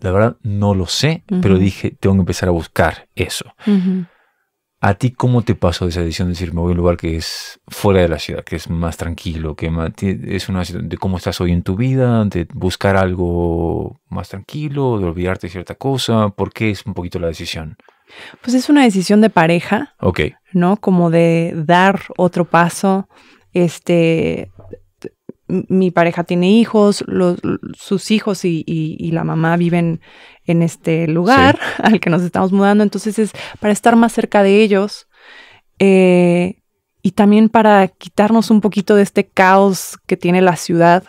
La verdad, no lo sé, pero dije, tengo que empezar a buscar eso. ¿A ti cómo te pasó esa decisión de decir, me voy a un lugar que es fuera de la ciudad, que es más tranquilo, que es una de cómo estás hoy en tu vida, de buscar algo más tranquilo, de olvidarte de cierta cosa? ¿Por qué es un poquito la decisión? Pues es una decisión de pareja. Ok. ¿No? Como de dar otro paso. Este, mi pareja tiene hijos, los, sus hijos y, la mamá viven en este lugar al que nos estamos mudando. Entonces es para estar más cerca de ellos eh, y también para quitarnos un poquito de este caos que tiene la ciudad,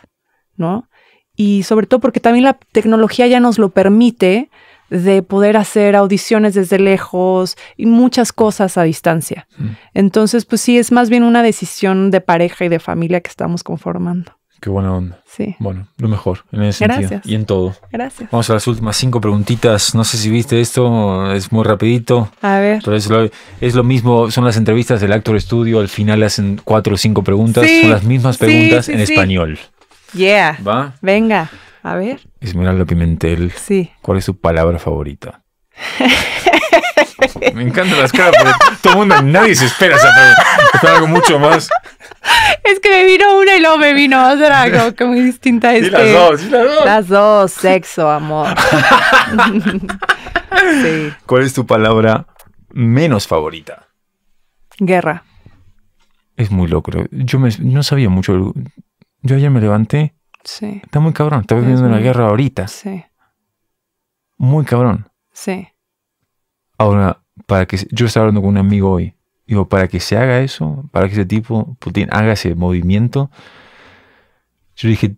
¿no? Y sobre todo porque también la tecnología ya nos lo permite de poder hacer audiciones desde lejos y muchas cosas a distancia. Entonces, pues sí, es más bien una decisión de pareja y de familia que estamos conformando. Qué buena onda. Sí. Bueno, lo mejor en ese sentido. Y en todo. Gracias. Vamos a las últimas cinco preguntitas. No sé si viste esto, es muy rapidito. A ver. es lo, mismo, son las entrevistas del Actor Studio, al final hacen cuatro o cinco preguntas. Son las mismas preguntas en español. Yeah. ¿Va? Venga, a ver. Esmeralda Pimentel. Sí. ¿Cuál es su palabra favorita? Me encantan las caras, pero todo el mundo, nadie se espera algo mucho más. Es que me vino una y luego me vino otra, como distinta. Este. Y las dos, las dos. Las dos, sexo, amor. sí. ¿Cuál es tu palabra menos favorita? Guerra. Es muy loco Yo me, no sabía mucho. Yo ayer me levanté. Sí. Está muy cabrón. Estamos viviendo una guerra ahorita. Sí. Muy cabrón. Sí. Ahora, para que yo estaba hablando con un amigo hoy, digo, para que se haga eso, para que ese tipo, Putin, haga ese movimiento, yo dije,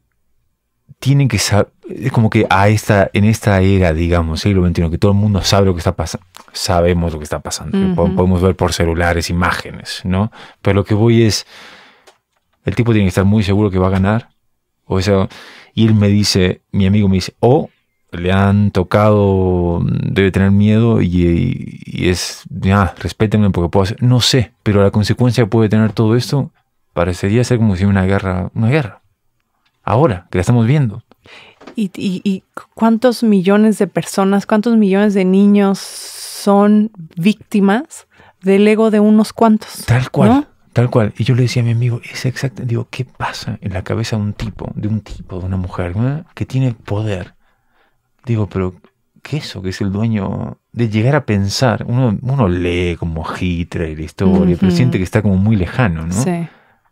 tienen que saber, es como que a esta, en esta era, digamos, siglo XXI, que todo el mundo sabe lo que está pasando, sabemos lo que está pasando, podemos ver por celulares, imágenes, ¿no? Pero lo que voy es, el tipo tiene que estar muy seguro que va a ganar, o sea, y él me dice, mi amigo me dice, o le han tocado debe tener miedo y, es, ya, respétenme porque puedo hacer, no sé, pero la consecuencia puede tener todo esto parecería ser como si una guerra, una guerra, ahora que la estamos viendo. ¿Y, cuántos millones de personas, cuántos millones de niños son víctimas del ego de unos cuantos? Tal cual. Tal cual. Y yo le decía a mi amigo, es exacto. Digo, ¿qué pasa en la cabeza de un tipo, de un tipo, de una mujer que tiene poder digo, pero ¿qué eso que es el dueño? De llegar a pensar, uno, uno lee como Hitler, la historia, pero siente que está como muy lejano, ¿no? Sí.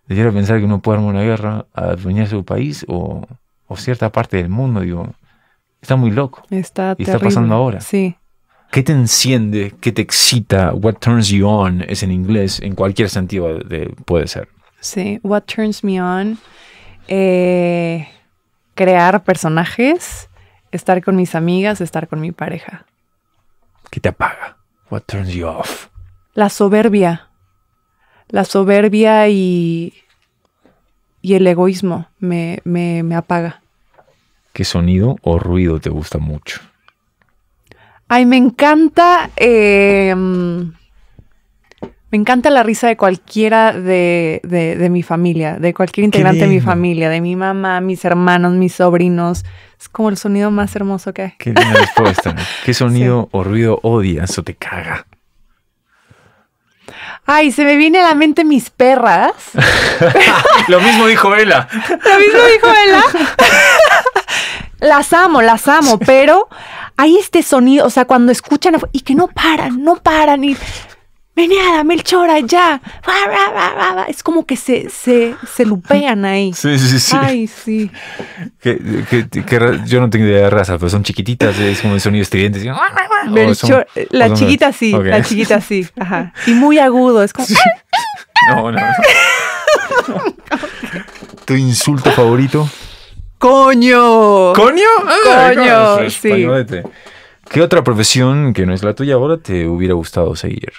De llegar a pensar que uno puede armar una guerra, a su su país o, o, cierta parte del mundo, digo, está muy loco. Está, y está pasando ahora. Sí. ¿Qué te enciende? ¿Qué te excita? What turns you on es en inglés, en cualquier sentido puede ser. Sí, what turns me on. Eh, crear personajes estar con mis amigas, estar con mi pareja. ¿Qué te apaga? What turns you off? La soberbia. La soberbia y, y el egoísmo me, apaga. ¿Qué sonido o ruido te gusta mucho? Ay, me encanta. Em, me encanta la risa de cualquiera de, mi familia, de cualquier integrante de mi familia, de mi mamá, mis hermanos, mis sobrinos. Es como el sonido más hermoso que hay. Qué linda respuesta. ¿Qué sonido o ruido odias o te caga? Ay, se me viene a la mente mis perras. Lo mismo dijo Vela. Lo mismo dijo Ela. las amo, las amo, pero hay este sonido, o sea, cuando escuchan y que no paran, no paran y mil Melchora, ya. Es como que se, se, se lupean ahí. Sí, sí, sí. Ay, sí. Que, que, yo no tengo idea de raza, pero son chiquititas, es como el sonido estridente. Ah, ah, ah", eh, la chiquita sí, la chiquita sí. Ajá. Y muy agudo, es como... No, no. ¿Tu insulto favorito? ¡Coño! ¿Coño? ¡Coño! Sí. ¿Qué otra profesión que no es la tuya ahora te hubiera gustado seguir?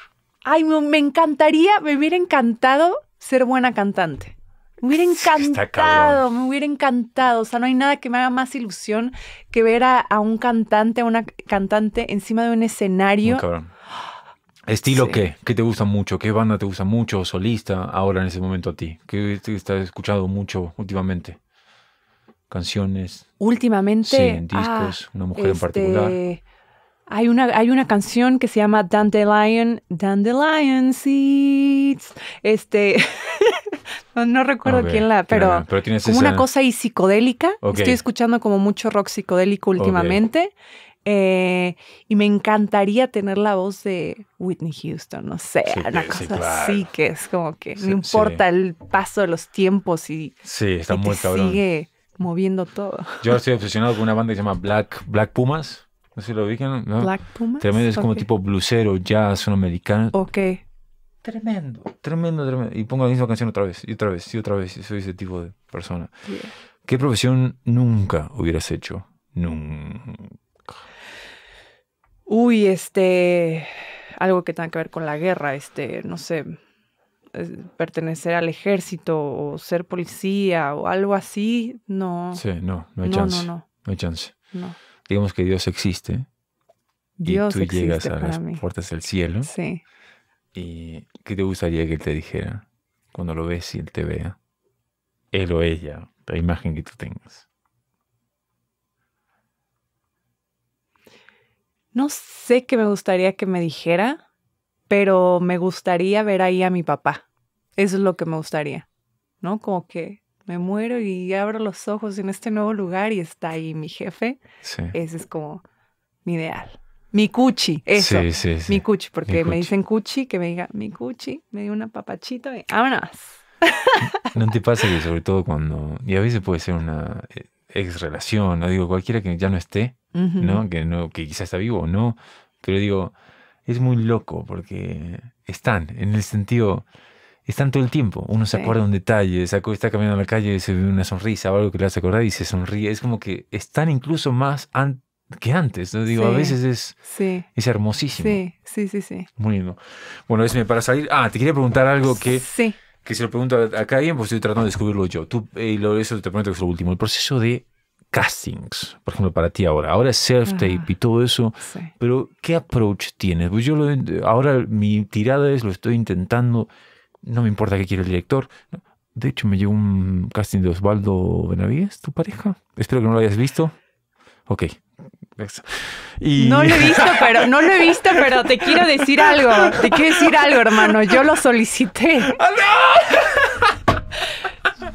ay, me encantaría, me hubiera encantado ser buena cantante. Me hubiera encantado, me hubiera encantado. O sea, no hay nada que me haga más ilusión que ver a, un cantante, a una cantante encima de un escenario. ¿Estilo qué? ¿Qué te gusta mucho? ¿Qué banda te gusta mucho? ¿Solista ahora en ese momento a ti? ¿Qué estás escuchado mucho últimamente? ¿Canciones? Últimamente. Sí, en discos, ah, una mujer en particular. Este, hay una, hay una canción que se llama Dandelion, Dandelion Seeds. Este, no, recuerdo quién la, pero, como una cosa y psicodélica. Estoy escuchando como mucho rock psicodélico últimamente. Eh, y me encantaría tener la voz de Whitney Houston, no sé, una cosa así que es como que no importa el paso de los tiempos y, sí, sigue moviendo todo. Yo estoy obsesionado con una banda que se llama Black, Black Pumas. No se lo ubican. ¿no? Black Pumas. Tremendo, es como tipo blusero, jazz, son americanos. Ok. Tremendo, tremendo, tremendo. Y pongo la misma canción otra vez, y otra vez, y otra vez. Y soy ese tipo de persona. ¿Qué profesión nunca hubieras hecho? Nunca. Uy, este. Algo que tenga que ver con la guerra, este, no sé. Pertenecer al ejército o ser policía o algo así, no. Sí, no, no hay chance. No, no. No hay chance. No digamos que Dios existe. Dios y tú llegas a las puertas del cielo. Sí. ¿Y qué te gustaría que Él te dijera cuando lo ves y Él te vea? Él o ella, la imagen que tú tengas. No sé qué me gustaría que me dijera, pero me gustaría ver ahí a mi papá. Eso es lo que me gustaría, ¿no? Como que me muero y abro los ojos en este nuevo lugar y está ahí mi jefe. Ese es como mi ideal. Mi cuchi, eso. Sí, Mi cuchi, porque me dicen cuchi, que me diga mi cuchi, me dio una papachito y vámonos. ¿No te pasa que sobre todo cuando, y a veces puede ser una eh, ex relación, no digo cualquiera que ya no esté, ¿no? Que, no, que quizás está vivo o no, pero digo, es muy loco porque están, en el sentido, están todo el tiempo. Uno se acuerda de un detalle, está caminando en la calle y se ve una sonrisa o algo que le hace acordar y se sonríe. Es como que están incluso más que antes. Digo, a veces es, es hermosísimo. Sí, sí, sí, Muy lindo. Bueno, para salir. Ah, te quería preguntar algo que. Que se lo pregunto acá alguien porque estoy tratando de descubrirlo yo. Tú, y eh, lo eso te prometo que es lo último. El proceso de castings, por ejemplo, para ti ahora. Ahora es self-tape ah, y todo eso, pero ¿qué approach tienes? Pues yo ahora mi tirada es, lo estoy intentando no me importa qué quiere el director. De hecho, me llevo un casting de Osvaldo Benavides, tu pareja. Espero que no lo hayas visto. Ok. No lo he visto, pero no lo he visto, pero te quiero decir algo. Te quiero decir algo, hermano. Yo lo solicité. ¡Ah,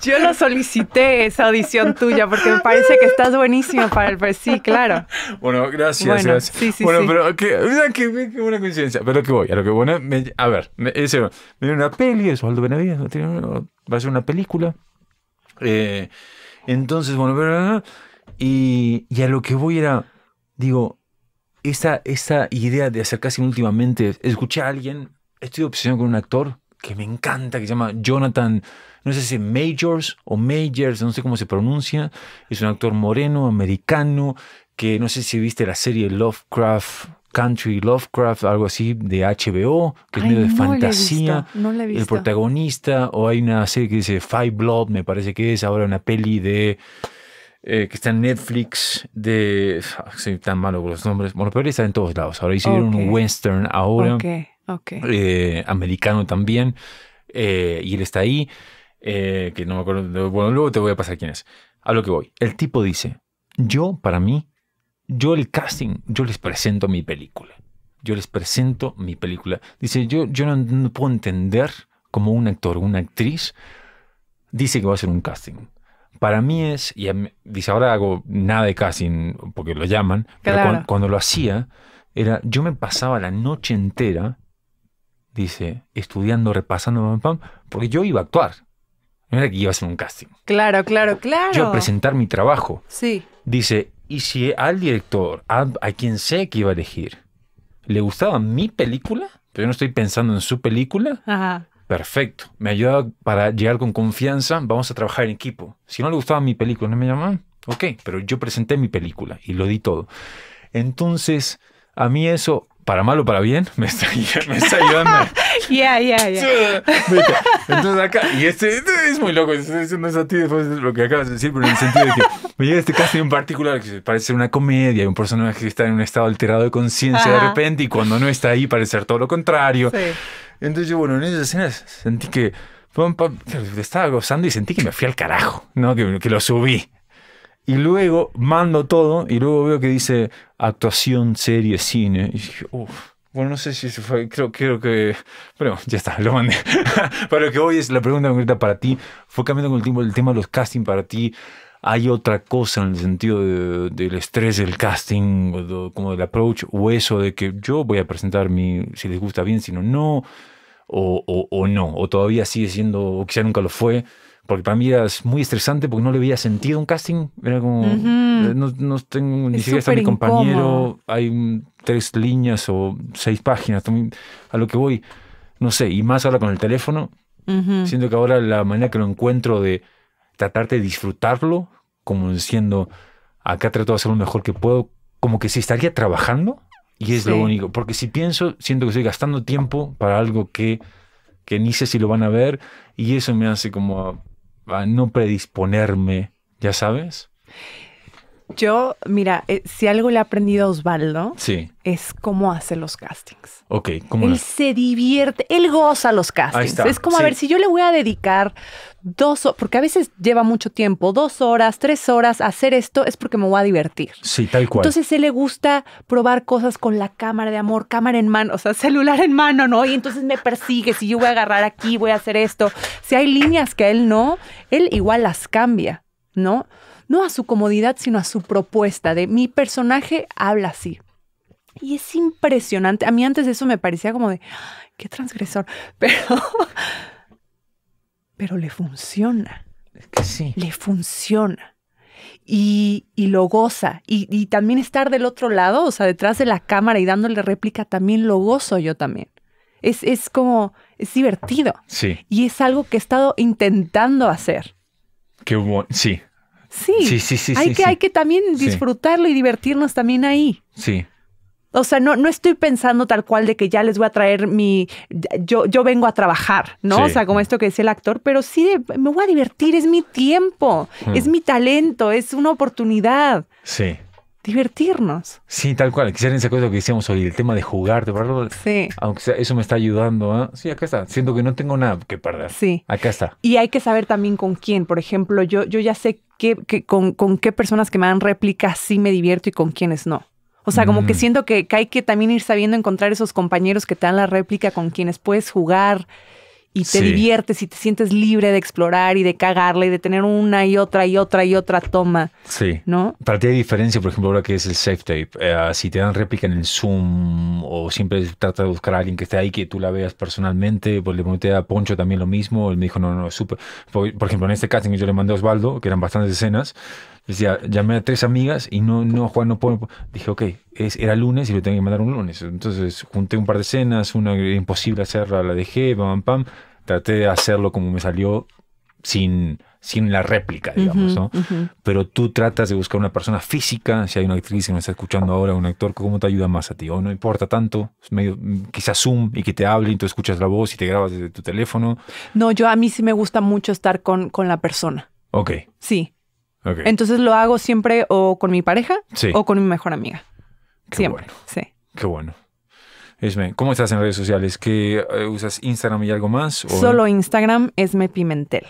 yo no solicité esa audición tuya porque me parece que estás buenísimo para el PSI, Sí, claro. Bueno, gracias. Bueno, gracias. Sí, sí, bueno pero qué, qué, buena coincidencia. Pero que voy, a lo que voy... a ver, me, dio una peli, es Osvaldo Benavides, va a ser una película. Eh, entonces, bueno, pero, y, a lo que voy era, digo, esta, idea de hacer casi últimamente, escuché a alguien, estoy obsesionado con un actor que me encanta, que se llama Jonathan no sé si Majors o Majors, no sé cómo se pronuncia, es un actor moreno, americano, que no sé si viste la serie Lovecraft, Country Lovecraft, algo así de HBO, que es medio de no fantasía. Visto, el protagonista, o hay una serie que dice Five Blood me parece que es ahora una peli de. Eh, que está en Netflix, de. Ah, soy tan malo con los nombres. Bueno, pero está en todos lados. Ahora hicieron un western ahora. Eh, americano también. Eh, y él está ahí. Eh, que no me acuerdo, bueno, luego te voy a pasar quién es. A lo que voy. El tipo dice, yo, para mí, yo el casting, yo les presento mi película. Yo les presento mi película. Dice, yo, yo no, puedo entender como un actor, o una actriz, dice que va a hacer un casting. Para mí es, y dice, ahora hago nada de casting porque lo llaman, pero cuando, lo hacía, era, yo me pasaba la noche entera, dice, estudiando, repasando, porque yo iba a actuar. Mira que iba a hacer un casting. Claro, claro, claro. Yo a presentar mi trabajo. Sí. Dice, y si al director, a, quien sé que iba a elegir, le gustaba mi película, pero yo no estoy pensando en su película, Ajá. perfecto. Me ayuda para llegar con confianza, vamos a trabajar en equipo. Si no le gustaba mi película, no me llamaban, ok, pero yo presenté mi película y lo di todo. Entonces, a mí eso, para mal o para bien, me está, me está ayudando. Ya, ya, ya. Entonces acá, y este, es muy loco, eso no es a ti después de lo que acabas de decir, pero en el sentido de que me llega este caso en particular que parece una comedia, un personaje que está en un estado alterado de conciencia de repente y cuando no está ahí parece ser todo lo contrario. Entonces yo, bueno, en esas escenas sentí que estaba gozando y sentí que me fui al carajo, ¿no? que, que lo subí. Y luego mando todo y luego veo que dice actuación, serie, cine. Y dije, uff bueno, no sé si se fue, creo, creo que... Bueno, ya está, lo mandé. para lo que hoy es la pregunta concreta para ti. Fue cambiando con el tiempo el tema de los castings para ti. ¿Hay otra cosa en el sentido del estrés del casting, como del approach, o eso de que yo voy a presentar mi, si les gusta bien, si no, no, o no, o todavía sigue siendo, o quizá nunca lo fue? porque para mí era muy estresante porque no le había sentido un casting. Era como, no, tengo, ni siquiera está mi compañero, hay tres líneas o seis páginas, a lo que voy, no sé, y más ahora con el teléfono, siento que ahora la manera que lo encuentro de tratarte de disfrutarlo, como diciendo, acá trato de hacer lo mejor que puedo, como que si estaría trabajando, y es lo único, porque si pienso, siento que estoy gastando tiempo para algo que que ni sé si lo van a ver y eso me hace como no predisponerme, ya sabes. Yo, mira, eh, si algo le he aprendido a Osvaldo, sí. es cómo hace los castings. Ok, ¿cómo Él se divierte, él goza los castings. Es como, a ver, si yo le voy a dedicar dos, porque a veces lleva mucho tiempo, dos horas, tres horas, hacer esto es porque me voy a divertir. Sí, tal cual. Entonces, él le gusta probar cosas con la cámara de amor, cámara en mano, o sea, celular en mano, ¿no? Y entonces me persigue, si yo voy a agarrar aquí, voy a hacer esto. Si hay líneas que a él no, él igual las cambia, ¿no? no a su comodidad, sino a su propuesta de mi personaje habla así. Y es impresionante. A mí antes de eso me parecía como de, qué transgresor, pero, pero le funciona. Es que sí. Le funciona. Y, y lo goza. Y, también estar del otro lado, o sea, detrás de la cámara y dándole réplica, también lo gozo yo también. Es, es como, es divertido. Sí. Y es algo que he estado intentando hacer. Qué bueno, sí. Sí, sí, sí, hay, que, hay que también disfrutarlo y divertirnos también ahí. Sí. O sea, no, no estoy pensando tal cual de que ya les voy a traer mi. Yo, yo vengo a trabajar, ¿no? O sea, como esto que es el actor, pero sí me voy a divertir, es mi tiempo, es mm. mi talento, es una oportunidad. Sí divertirnos. Sí, tal cual. Quisiera esa cosa que decíamos hoy, el tema de jugar, de verdad Sí. Aunque eso me está ayudando. ¿eh? Sí, acá está. Siento que no tengo nada que perder. Sí. Acá está. Y hay que saber también con quién. Por ejemplo, yo, yo ya sé qué, con, qué personas que me dan réplica sí me divierto y con quiénes no. O sea, como que mm. siento que, que hay que también ir sabiendo encontrar esos compañeros que te dan la réplica con quienes puedes jugar y te diviertes y te sientes libre de explorar y de cagarle y de tener una y otra y otra y otra toma. Sí. ¿No? Para ti hay diferencia, por ejemplo, ahora que es el safe tape. Eh, si te dan réplica en el Zoom o siempre trata de buscar a alguien que esté ahí que tú la veas personalmente, pues le pregunté a Poncho también lo mismo. Él me dijo, no, no, súper. Por, por, ejemplo, en este casting que yo le mandé a Osvaldo, que eran bastantes escenas, Decía, llamé a tres amigas y no, no, Juan, no puedo. Dije, ok, era lunes y lo tenía que mandar un lunes. Entonces junté un par de escenas, una imposible hacerla, la dejé, pam, pam, pam. Traté de hacerlo como me salió sin, sin la réplica, digamos, ¿no? Pero tú tratas de buscar una persona física, si hay una actriz que me está escuchando ahora, un actor, ¿cómo te ayuda más a ti? O no importa tanto, medio, quizás Zoom y que te hable y tú escuchas la voz y te grabas desde tu teléfono. No, yo a mí sí me gusta mucho estar con, con la persona. Ok. Sí. Entonces lo hago siempre o con mi pareja o con mi mejor amiga. siempre. Qué bueno. Esme, ¿cómo estás en redes sociales? ¿Qué eh, usas Instagram y algo más? Solo Instagram, Esme Pimentel.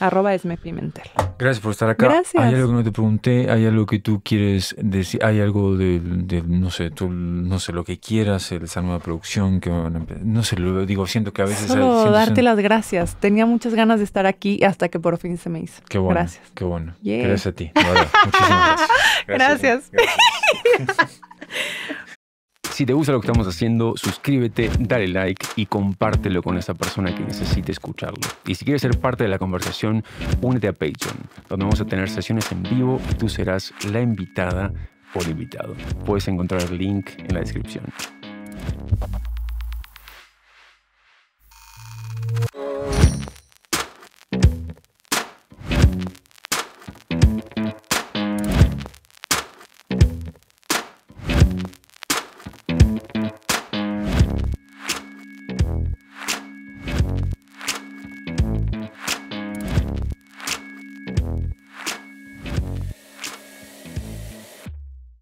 Arroba Esme Pimentel. Gracias por estar acá. Gracias. ¿Hay algo que no te pregunté? ¿Hay algo que tú quieres decir? ¿Hay algo de, no sé, tú, no sé, lo que quieras, esa nueva producción que No sé, lo digo, siento que a veces... Solo darte las gracias. Tenía muchas ganas de estar aquí hasta que por fin se me hizo. Qué bueno. Gracias. Qué bueno. Gracias a ti. gracias. gracias. Si te gusta lo que estamos haciendo, suscríbete, dale like y compártelo con esa persona que necesite escucharlo. Y si quieres ser parte de la conversación, únete a Patreon, donde vamos a tener sesiones en vivo y tú serás la invitada por invitado. Puedes encontrar el link en la descripción.